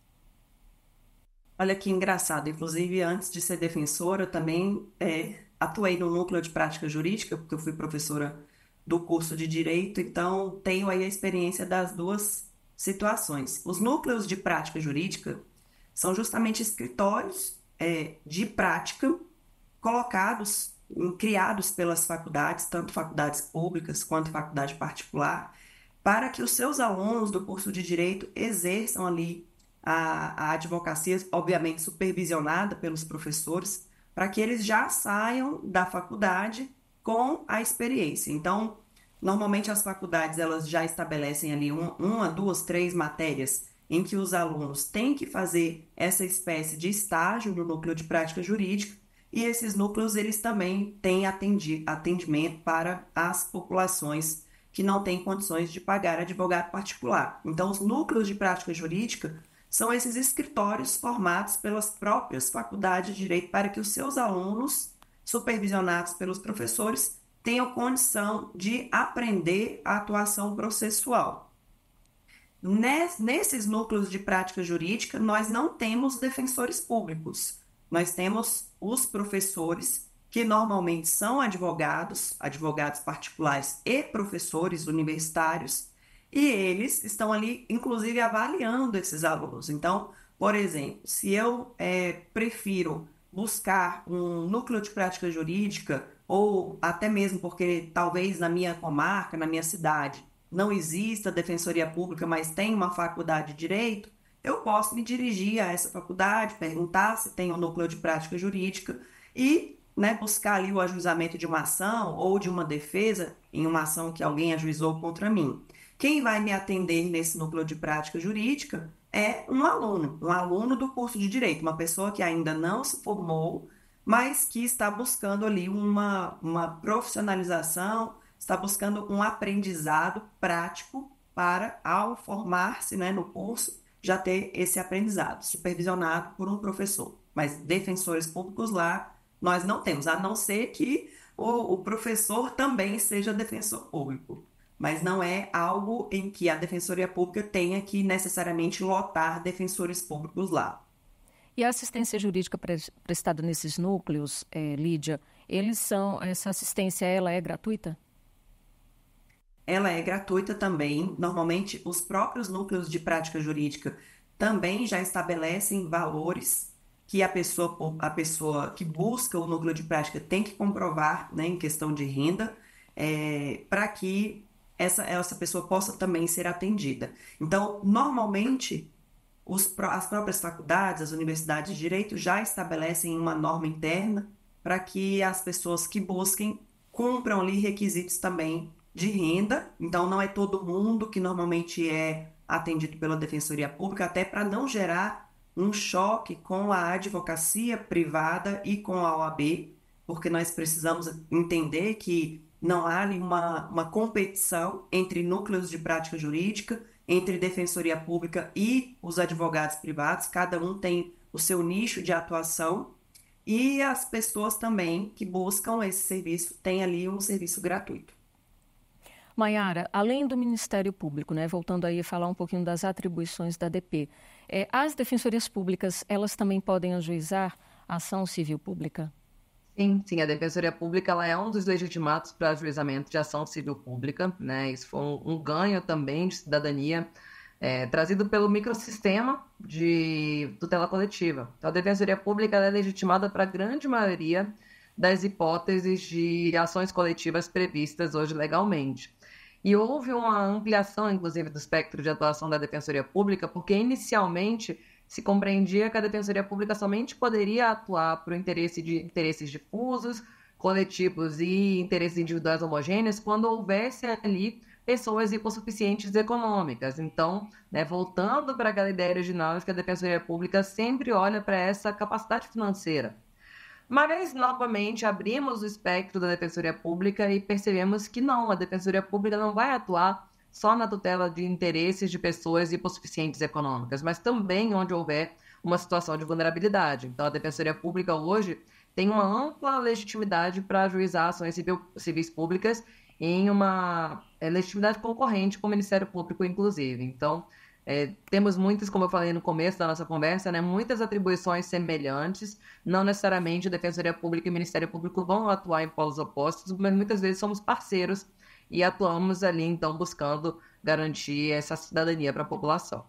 Olha que engraçado. Inclusive, antes de ser defensora, eu também é, atuei no núcleo de prática jurídica, porque eu fui professora do curso de direito, então tenho aí a experiência das duas situações. Os núcleos de prática jurídica são justamente escritórios é, de prática colocados, criados pelas faculdades, tanto faculdades públicas quanto faculdade particular, para que os seus alunos do curso de direito exerçam ali a, a advocacia, obviamente supervisionada pelos professores, para que eles já saiam da faculdade com a experiência. Então, normalmente as faculdades elas já estabelecem ali uma, uma duas, três matérias em que os alunos têm que fazer essa espécie de estágio no núcleo de prática jurídica e esses núcleos eles também têm atendi, atendimento para as populações que não têm condições de pagar advogado particular. Então, os núcleos de prática jurídica são esses escritórios formados pelas próprias faculdades de direito para que os seus alunos, supervisionados pelos professores, tenham condição de aprender a atuação processual. Nesses núcleos de prática jurídica, nós não temos defensores públicos, nós temos os professores que normalmente são advogados, advogados particulares e professores universitários, e eles estão ali, inclusive, avaliando esses alunos. Então, por exemplo, se eu é, prefiro buscar um núcleo de prática jurídica, ou até mesmo porque talvez na minha comarca, na minha cidade, não exista defensoria pública, mas tem uma faculdade de direito, eu posso me dirigir a essa faculdade, perguntar se tem um núcleo de prática jurídica e né, buscar ali o ajuizamento de uma ação ou de uma defesa em uma ação que alguém ajuizou contra mim. Quem vai me atender nesse núcleo de prática jurídica é um aluno, um aluno do curso de direito, uma pessoa que ainda não se formou, mas que está buscando ali uma, uma profissionalização, está buscando um aprendizado prático para, ao formar-se né, no curso, já ter esse aprendizado, supervisionado por um professor. Mas defensores públicos lá nós não temos, a não ser que o, o professor também seja defensor público. Mas não é algo em que a defensoria pública tenha que necessariamente lotar defensores públicos lá. E a assistência jurídica prestada nesses núcleos, é, Lídia, eles são essa assistência ela é gratuita? Ela é gratuita também. Normalmente, os próprios núcleos de prática jurídica também já estabelecem valores que a pessoa, a pessoa que busca o núcleo de prática tem que comprovar né, em questão de renda, é, para que essa, essa pessoa possa também ser atendida. Então, normalmente, os, as próprias faculdades, as universidades de direito já estabelecem uma norma interna para que as pessoas que busquem cumpram ali requisitos também de renda. Então, não é todo mundo que normalmente é atendido pela defensoria pública, até para não gerar um choque com a advocacia privada e com a OAB, porque nós precisamos entender que não há nenhuma uma competição entre núcleos de prática jurídica, entre defensoria pública e os advogados privados, cada um tem o seu nicho de atuação e as pessoas também que buscam esse serviço têm ali um serviço gratuito. Maiara, além do Ministério Público, né, voltando aí a falar um pouquinho das atribuições da DP, é, as defensorias públicas, elas também podem ajuizar a ação civil pública? Sim, sim, a Defensoria Pública ela é um dos legitimados para ajuizamento de ação civil pública, né? Isso foi um, um ganho também de cidadania é, trazido pelo microsistema de tutela coletiva. Então, a Defensoria Pública é legitimada para a grande maioria das hipóteses de ações coletivas previstas hoje legalmente. E houve uma ampliação, inclusive, do espectro de atuação da Defensoria Pública, porque inicialmente se compreendia que a Defensoria Pública somente poderia atuar para o interesse de interesses difusos, coletivos e interesses individuais homogêneos quando houvesse ali pessoas hipossuficientes econômicas. Então, né, voltando para aquela ideia original de que a Defensoria Pública sempre olha para essa capacidade financeira mas, novamente, abrimos o espectro da Defensoria Pública e percebemos que não, a Defensoria Pública não vai atuar só na tutela de interesses de pessoas hipossuficientes econômicas, mas também onde houver uma situação de vulnerabilidade. Então, a Defensoria Pública hoje tem uma ampla legitimidade para ajuizar ações civis públicas em uma eh, legitimidade concorrente com o Ministério Público, inclusive. Então, é, temos muitas, como eu falei no começo da nossa conversa, né, muitas atribuições semelhantes. Não necessariamente a Defensoria Pública e o Ministério Público vão atuar em polos opostos, mas muitas vezes somos parceiros e atuamos ali, então, buscando garantir essa cidadania para a população.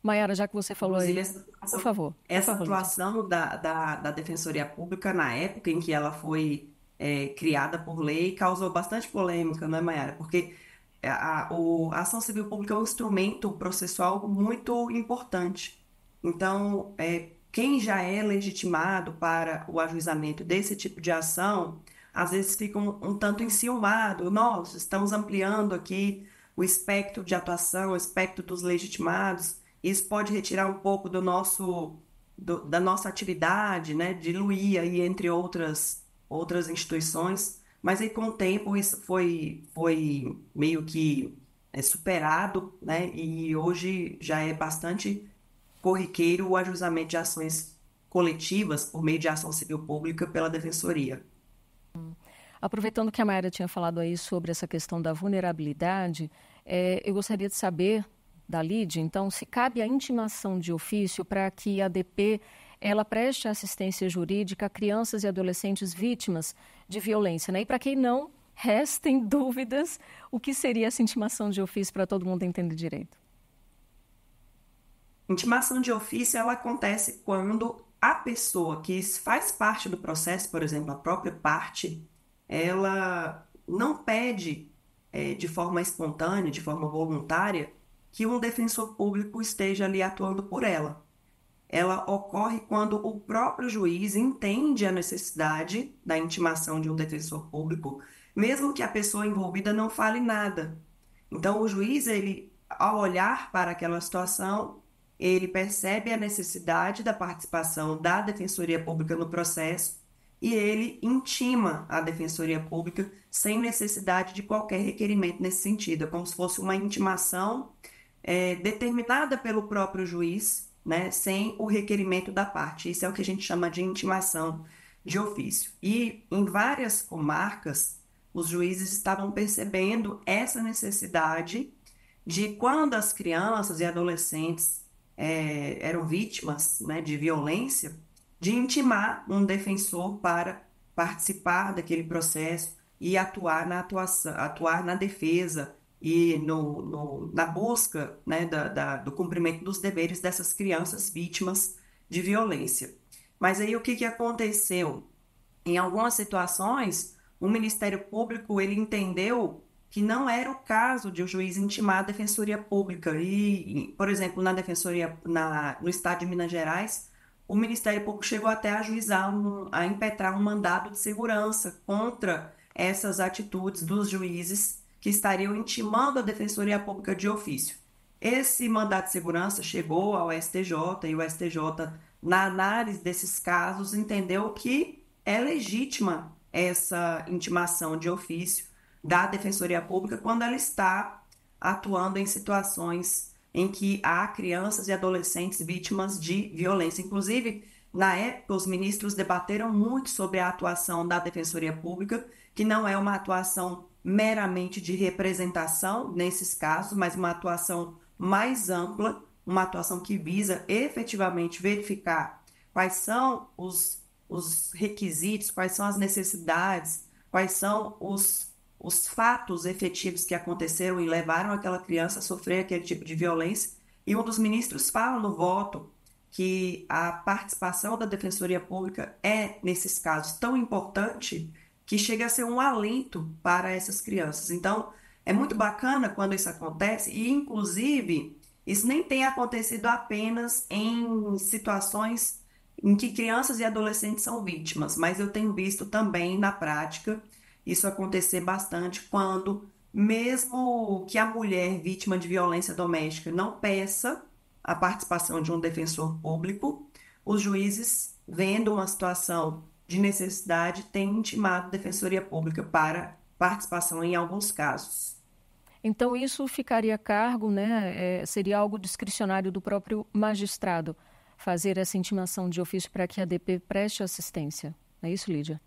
Maiara, já que você falou aí, essa, por favor. Essa por favor. atuação da, da, da, Defensoria Pública, na época em que ela foi é, criada por lei, causou bastante polêmica, não é, Maiara? Porque é, a, a ação civil pública é um instrumento processual muito importante. Então, é, quem já é legitimado para o ajuizamento desse tipo de ação, às vezes fica um, um tanto enciumado. Nós estamos ampliando aqui o espectro de atuação, o espectro dos legitimados. Isso pode retirar um pouco do nosso do, da nossa atividade, né, diluir aí entre outras outras instituições. Mas aí, com o tempo, isso foi, foi meio que é, superado, né? E hoje já é bastante corriqueiro o ajustamento de ações coletivas por meio de ação civil pública pela defensoria. Aproveitando que a Mayra tinha falado aí sobre essa questão da vulnerabilidade, é, eu gostaria de saber da LID, então, se cabe a intimação de ofício para que a DP ela preste assistência jurídica a crianças e adolescentes vítimas de violência. Né? E para quem não, restem dúvidas, o que seria essa intimação de ofício para todo mundo entender direito? Intimação de ofício ela acontece quando a pessoa que faz parte do processo, por exemplo, a própria parte, ela não pede é, de forma espontânea, de forma voluntária, que um defensor público esteja ali atuando por ela ela ocorre quando o próprio juiz entende a necessidade da intimação de um defensor público, mesmo que a pessoa envolvida não fale nada. Então, o juiz, ele, ao olhar para aquela situação, ele percebe a necessidade da participação da Defensoria Pública no processo e ele intima a Defensoria Pública sem necessidade de qualquer requerimento nesse sentido, é como se fosse uma intimação é, determinada pelo próprio juiz né, sem o requerimento da parte. Isso é o que a gente chama de intimação de ofício. E em várias comarcas, os juízes estavam percebendo essa necessidade de quando as crianças e adolescentes é, eram vítimas né, de violência, de intimar um defensor para participar daquele processo e atuar na atuação, atuar na defesa e no, no, na busca né, da, da, do cumprimento dos deveres dessas crianças vítimas de violência. Mas aí o que, que aconteceu? Em algumas situações, o Ministério Público ele entendeu que não era o caso de o juiz intimar a Defensoria Pública. E, por exemplo, na Defensoria, na, no Estado de Minas Gerais, o Ministério Público chegou até a juizar, um, a impetrar um mandado de segurança contra essas atitudes dos juízes que estariam intimando a Defensoria Pública de ofício. Esse mandato de segurança chegou ao STJ e o STJ, na análise desses casos, entendeu que é legítima essa intimação de ofício da Defensoria Pública quando ela está atuando em situações em que há crianças e adolescentes vítimas de violência. Inclusive, na época, os ministros debateram muito sobre a atuação da Defensoria Pública, que não é uma atuação meramente de representação nesses casos, mas uma atuação mais ampla, uma atuação que visa efetivamente verificar quais são os, os requisitos, quais são as necessidades, quais são os, os fatos efetivos que aconteceram e levaram aquela criança a sofrer aquele tipo de violência. E um dos ministros fala no voto que a participação da Defensoria Pública é, nesses casos, tão importante que chega a ser um alento para essas crianças. Então, é muito bacana quando isso acontece, e inclusive, isso nem tem acontecido apenas em situações em que crianças e adolescentes são vítimas, mas eu tenho visto também na prática isso acontecer bastante quando, mesmo que a mulher vítima de violência doméstica não peça a participação de um defensor público, os juízes, vendo uma situação de necessidade tem intimado Defensoria Pública para participação em alguns casos. Então, isso ficaria a cargo, né? É, seria algo discricionário do próprio magistrado fazer essa intimação de ofício para que a DP preste assistência. É isso, Lídia?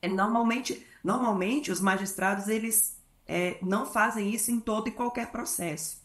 É, normalmente, normalmente, os magistrados eles é, não fazem isso em todo e qualquer processo.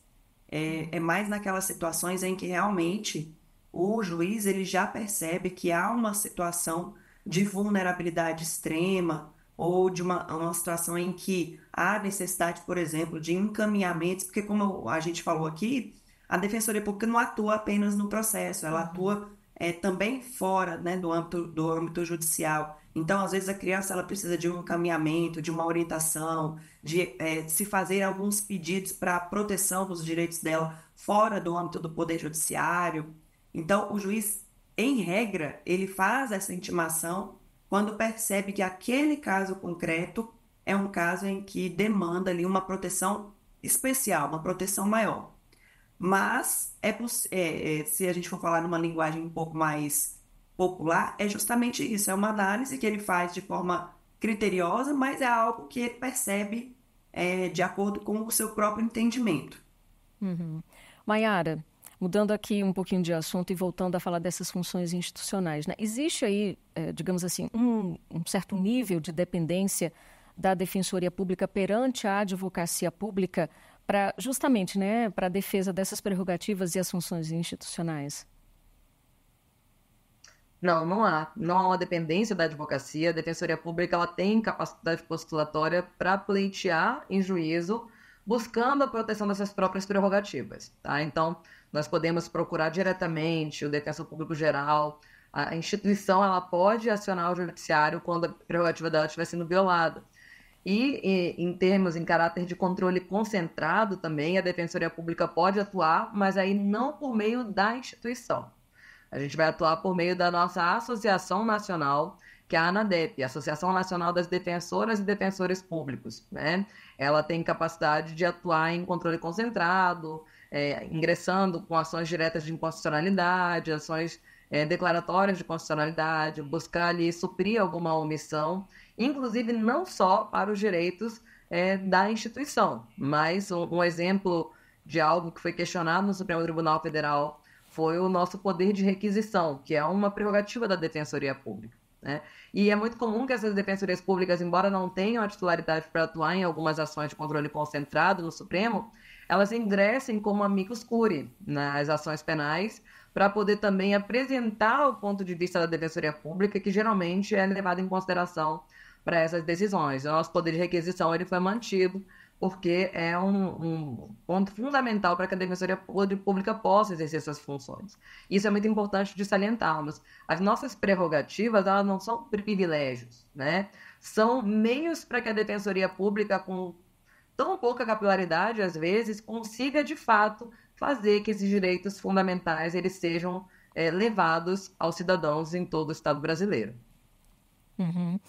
É, é mais naquelas situações em que realmente o juiz ele já percebe que há uma situação de vulnerabilidade extrema ou de uma, uma situação em que há necessidade, por exemplo, de encaminhamentos, porque como a gente falou aqui, a Defensoria Pública não atua apenas no processo, ela uhum. atua é, também fora né, do, âmbito, do âmbito judicial. Então, às vezes, a criança ela precisa de um encaminhamento, de uma orientação, de é, se fazer alguns pedidos para a proteção dos direitos dela fora do âmbito do Poder Judiciário. Então, o juiz em regra, ele faz essa intimação quando percebe que aquele caso concreto é um caso em que demanda ali uma proteção especial, uma proteção maior. Mas é, é, é, se a gente for falar numa linguagem um pouco mais popular, é justamente isso, é uma análise que ele faz de forma criteriosa, mas é algo que ele percebe é, de acordo com o seu próprio entendimento. Uhum. Mudando aqui um pouquinho de assunto e voltando a falar dessas funções institucionais. Né? Existe aí, é, digamos assim, um, um certo nível de dependência da Defensoria Pública perante a advocacia pública para justamente né, para a defesa dessas prerrogativas e as funções institucionais? Não, não há. Não há uma dependência da advocacia. A Defensoria Pública ela tem capacidade postulatória para pleitear em juízo, buscando a proteção dessas próprias prerrogativas. Tá? Então, nós podemos procurar diretamente o defensor público geral. A instituição ela pode acionar o judiciário quando a prerrogativa dela estiver sendo violada. E, e em termos, em caráter de controle concentrado também, a Defensoria Pública pode atuar, mas aí não por meio da instituição. A gente vai atuar por meio da nossa associação nacional, que é a ANADEP, Associação Nacional das Defensoras e Defensores Públicos. Né? Ela tem capacidade de atuar em controle concentrado, é, ingressando com ações diretas de inconstitucionalidade, ações é, declaratórias de constitucionalidade, buscar ali suprir alguma omissão, inclusive não só para os direitos é, da instituição, mas um, um, exemplo de algo que foi questionado no Supremo Tribunal Federal foi o nosso poder de requisição, que é uma prerrogativa da Defensoria Pública. Né? E é muito comum que essas defensorias públicas, embora não tenham a titularidade para atuar em algumas ações de controle concentrado no Supremo, elas ingressem como amigos curi nas ações penais para poder também apresentar o ponto de vista da Defensoria Pública, que geralmente é levado em consideração para essas decisões. O nosso poder de requisição ele foi mantido, porque é um, um ponto fundamental para que a Defensoria Pública possa exercer suas funções. Isso é muito importante de salientarmos. As nossas prerrogativas elas não são privilégios, né? são meios para que a Defensoria Pública, com tão pouca capilaridade, às vezes, consiga de fato fazer que esses direitos fundamentais eles sejam é, levados aos cidadãos em todo o Estado brasileiro. Uhum.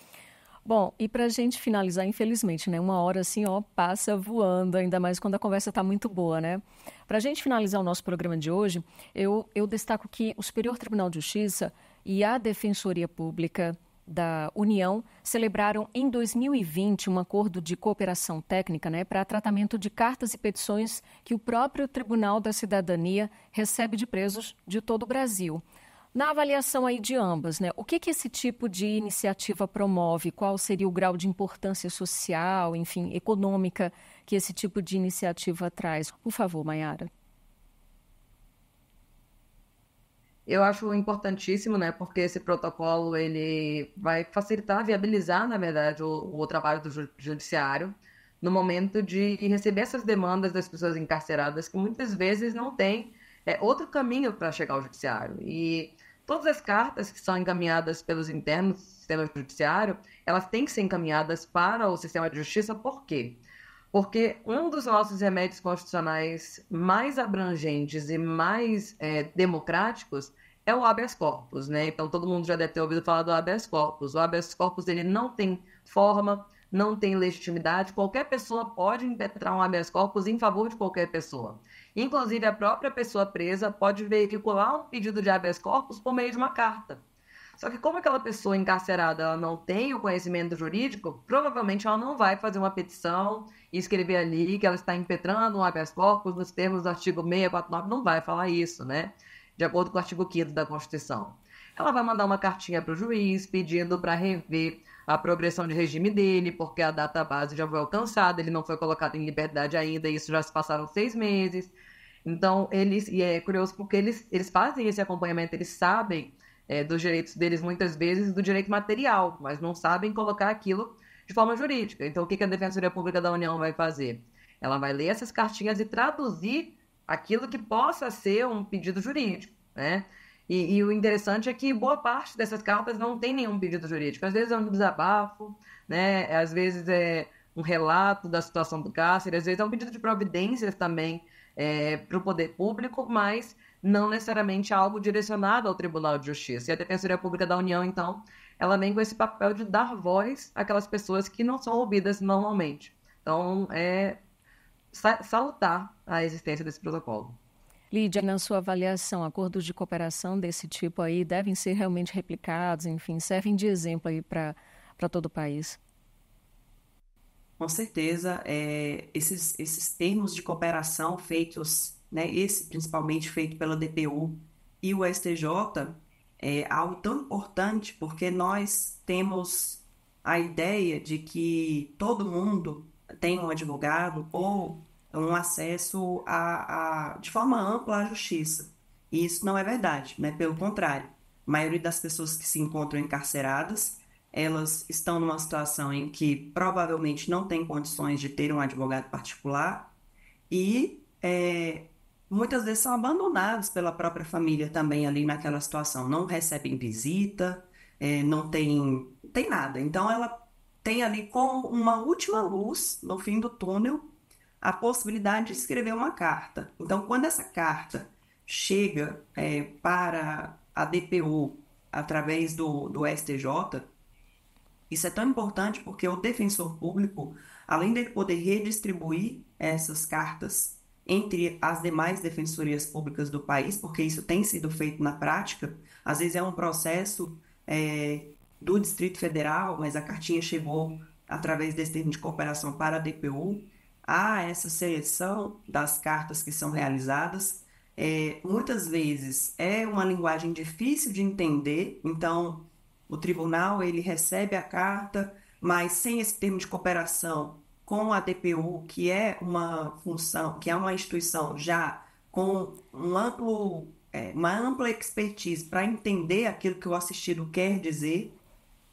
Bom, e para a gente finalizar, infelizmente, né, uma hora assim, ó, passa voando, ainda mais quando a conversa está muito boa, né? Para a gente finalizar o nosso programa de hoje, eu, eu destaco que o Superior Tribunal de Justiça e a Defensoria Pública da União celebraram em 2020 um acordo de cooperação técnica né, para tratamento de cartas e petições que o próprio Tribunal da Cidadania recebe de presos de todo o Brasil. Na avaliação aí de ambas, né, o que, que esse tipo de iniciativa promove? Qual seria o grau de importância social, enfim, econômica que esse tipo de iniciativa traz? Por favor, Mayara. eu acho importantíssimo, né? Porque esse protocolo ele vai facilitar, viabilizar, na verdade, o, o trabalho do judiciário no momento de receber essas demandas das pessoas encarceradas que muitas vezes não têm é, outro caminho para chegar ao judiciário. E todas as cartas que são encaminhadas pelos internos do sistema judiciário, elas têm que ser encaminhadas para o sistema de justiça, por quê? Porque um dos nossos remédios constitucionais mais abrangentes e mais é, democráticos é o habeas corpus, né? Então todo mundo já deve ter ouvido falar do habeas corpus. O habeas corpus ele não tem forma, não tem legitimidade. Qualquer pessoa pode impetrar um habeas corpus em favor de qualquer pessoa. Inclusive a própria pessoa presa pode veicular um pedido de habeas corpus por meio de uma carta. Só que como aquela pessoa encarcerada ela não tem o conhecimento jurídico, provavelmente ela não vai fazer uma petição e escrever ali que ela está impetrando um habeas corpus nos termos do artigo 649, não vai falar isso, né? De acordo com o artigo 5 da Constituição. Ela vai mandar uma cartinha para o juiz pedindo para rever a progressão de regime dele, porque a data base já foi alcançada, ele não foi colocado em liberdade ainda, isso já se passaram seis meses. Então, eles, e é curioso porque eles, eles fazem esse acompanhamento, eles sabem é, dos direitos deles muitas vezes do direito material, mas não sabem colocar aquilo de forma jurídica. Então, o que a Defensoria Pública da União vai fazer? Ela vai ler essas cartinhas e traduzir aquilo que possa ser um pedido jurídico, né? E, e, o interessante é que boa parte dessas cartas não tem nenhum pedido jurídico. Às vezes é um desabafo, né? Às vezes é um relato da situação do cárcere, às vezes é um pedido de providências também é, para o poder público, mas não necessariamente algo direcionado ao Tribunal de Justiça. E a Defensoria Pública da União, então, ela vem com esse papel de dar voz àquelas pessoas que não são ouvidas normalmente. Então, é salutar a existência desse protocolo. Lídia, na sua avaliação, acordos de cooperação desse tipo aí devem ser realmente replicados, enfim, servem de exemplo aí para todo o país? Com certeza, é, esses, esses termos de cooperação feitos né, esse principalmente feito pela DPU e o STJ, é algo tão importante porque nós temos a ideia de que todo mundo tem um advogado ou um acesso a, a, de forma ampla à justiça. E isso não é verdade, né? pelo contrário. A maioria das pessoas que se encontram encarceradas, elas estão numa situação em que provavelmente não tem condições de ter um advogado particular e é, muitas vezes são abandonados pela própria família também ali naquela situação. Não recebem visita, é, não tem, tem nada. Então ela tem ali como uma última luz no fim do túnel a possibilidade de escrever uma carta. Então quando essa carta chega é, para a DPU através do, do STJ, isso é tão importante porque o defensor público, além de poder redistribuir essas cartas entre as demais defensorias públicas do país, porque isso tem sido feito na prática. Às vezes é um processo é, do Distrito Federal, mas a cartinha chegou através desse termo de cooperação para a DPU. Há essa seleção das cartas que são realizadas. É, muitas vezes é uma linguagem difícil de entender, então o tribunal ele recebe a carta, mas sem esse termo de cooperação com a DPU, que é uma função, que é uma instituição já com um amplo, é, uma ampla expertise para entender aquilo que o assistido quer dizer,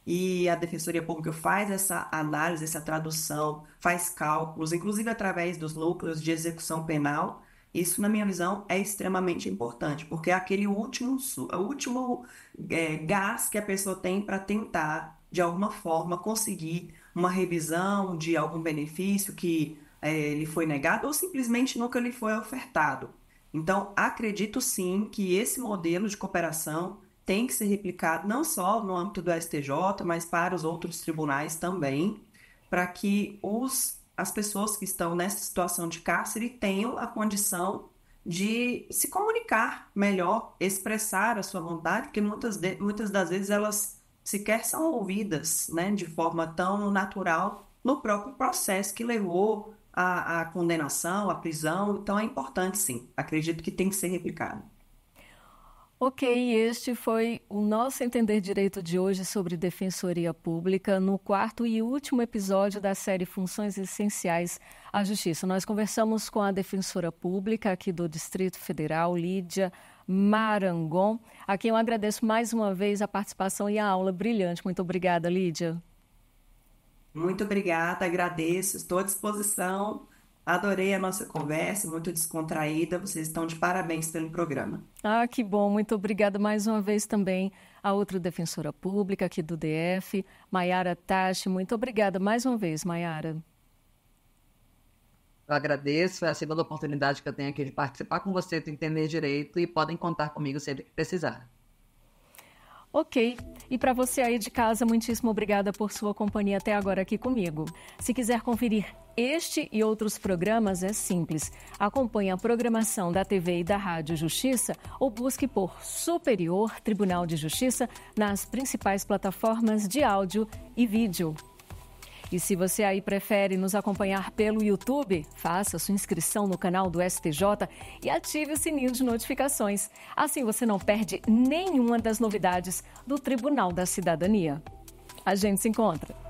e a Defensoria Pública faz essa análise, essa tradução, faz cálculos, inclusive através dos núcleos de execução penal. Isso, na minha visão, é extremamente importante, porque é aquele último, é último é, gás que a pessoa tem para tentar, de alguma forma, conseguir uma revisão de algum benefício que é, lhe foi negado ou simplesmente nunca lhe foi ofertado. Então, acredito sim que esse modelo de cooperação tem que ser replicado não só no âmbito do STJ, mas para os outros tribunais também, para que os, as pessoas que estão nessa situação de cárcere tenham a condição de se comunicar melhor, expressar a sua vontade, porque muitas, de, muitas das vezes elas sequer são ouvidas né, de forma tão natural no próprio processo que levou à, à condenação, à prisão. Então, é importante, sim. Acredito que tem que ser replicado. Ok, este foi o nosso Entender Direito de hoje sobre Defensoria Pública, no quarto e último episódio da série Funções Essenciais à Justiça. Nós conversamos com a Defensora Pública aqui do Distrito Federal, Lídia Marangon, a quem eu agradeço mais uma vez a participação e a aula brilhante. Muito obrigada, Lídia. Muito obrigada, agradeço, estou à disposição. Adorei a nossa conversa, muito descontraída. Vocês estão de parabéns pelo programa. Ah, que bom. Muito obrigada mais uma vez também a outra defensora pública aqui do DF, Maiara Tachi. Muito obrigada mais uma vez, Maiara. Eu agradeço, é a segunda oportunidade que eu tenho aqui de participar com você, de Entender Direito, e podem contar comigo sempre que precisar. Ok. E para você aí de casa, muitíssimo obrigada por sua companhia até agora aqui comigo. Se quiser conferir este e outros programas, é simples. Acompanhe a programação da TV e da Rádio Justiça ou busque por Superior Tribunal de Justiça nas principais plataformas de áudio e vídeo. E se você aí prefere nos acompanhar pelo YouTube, faça sua inscrição no canal do STJ e ative o sininho de notificações. Assim você não perde nenhuma das novidades do Tribunal da Cidadania. A gente se encontra.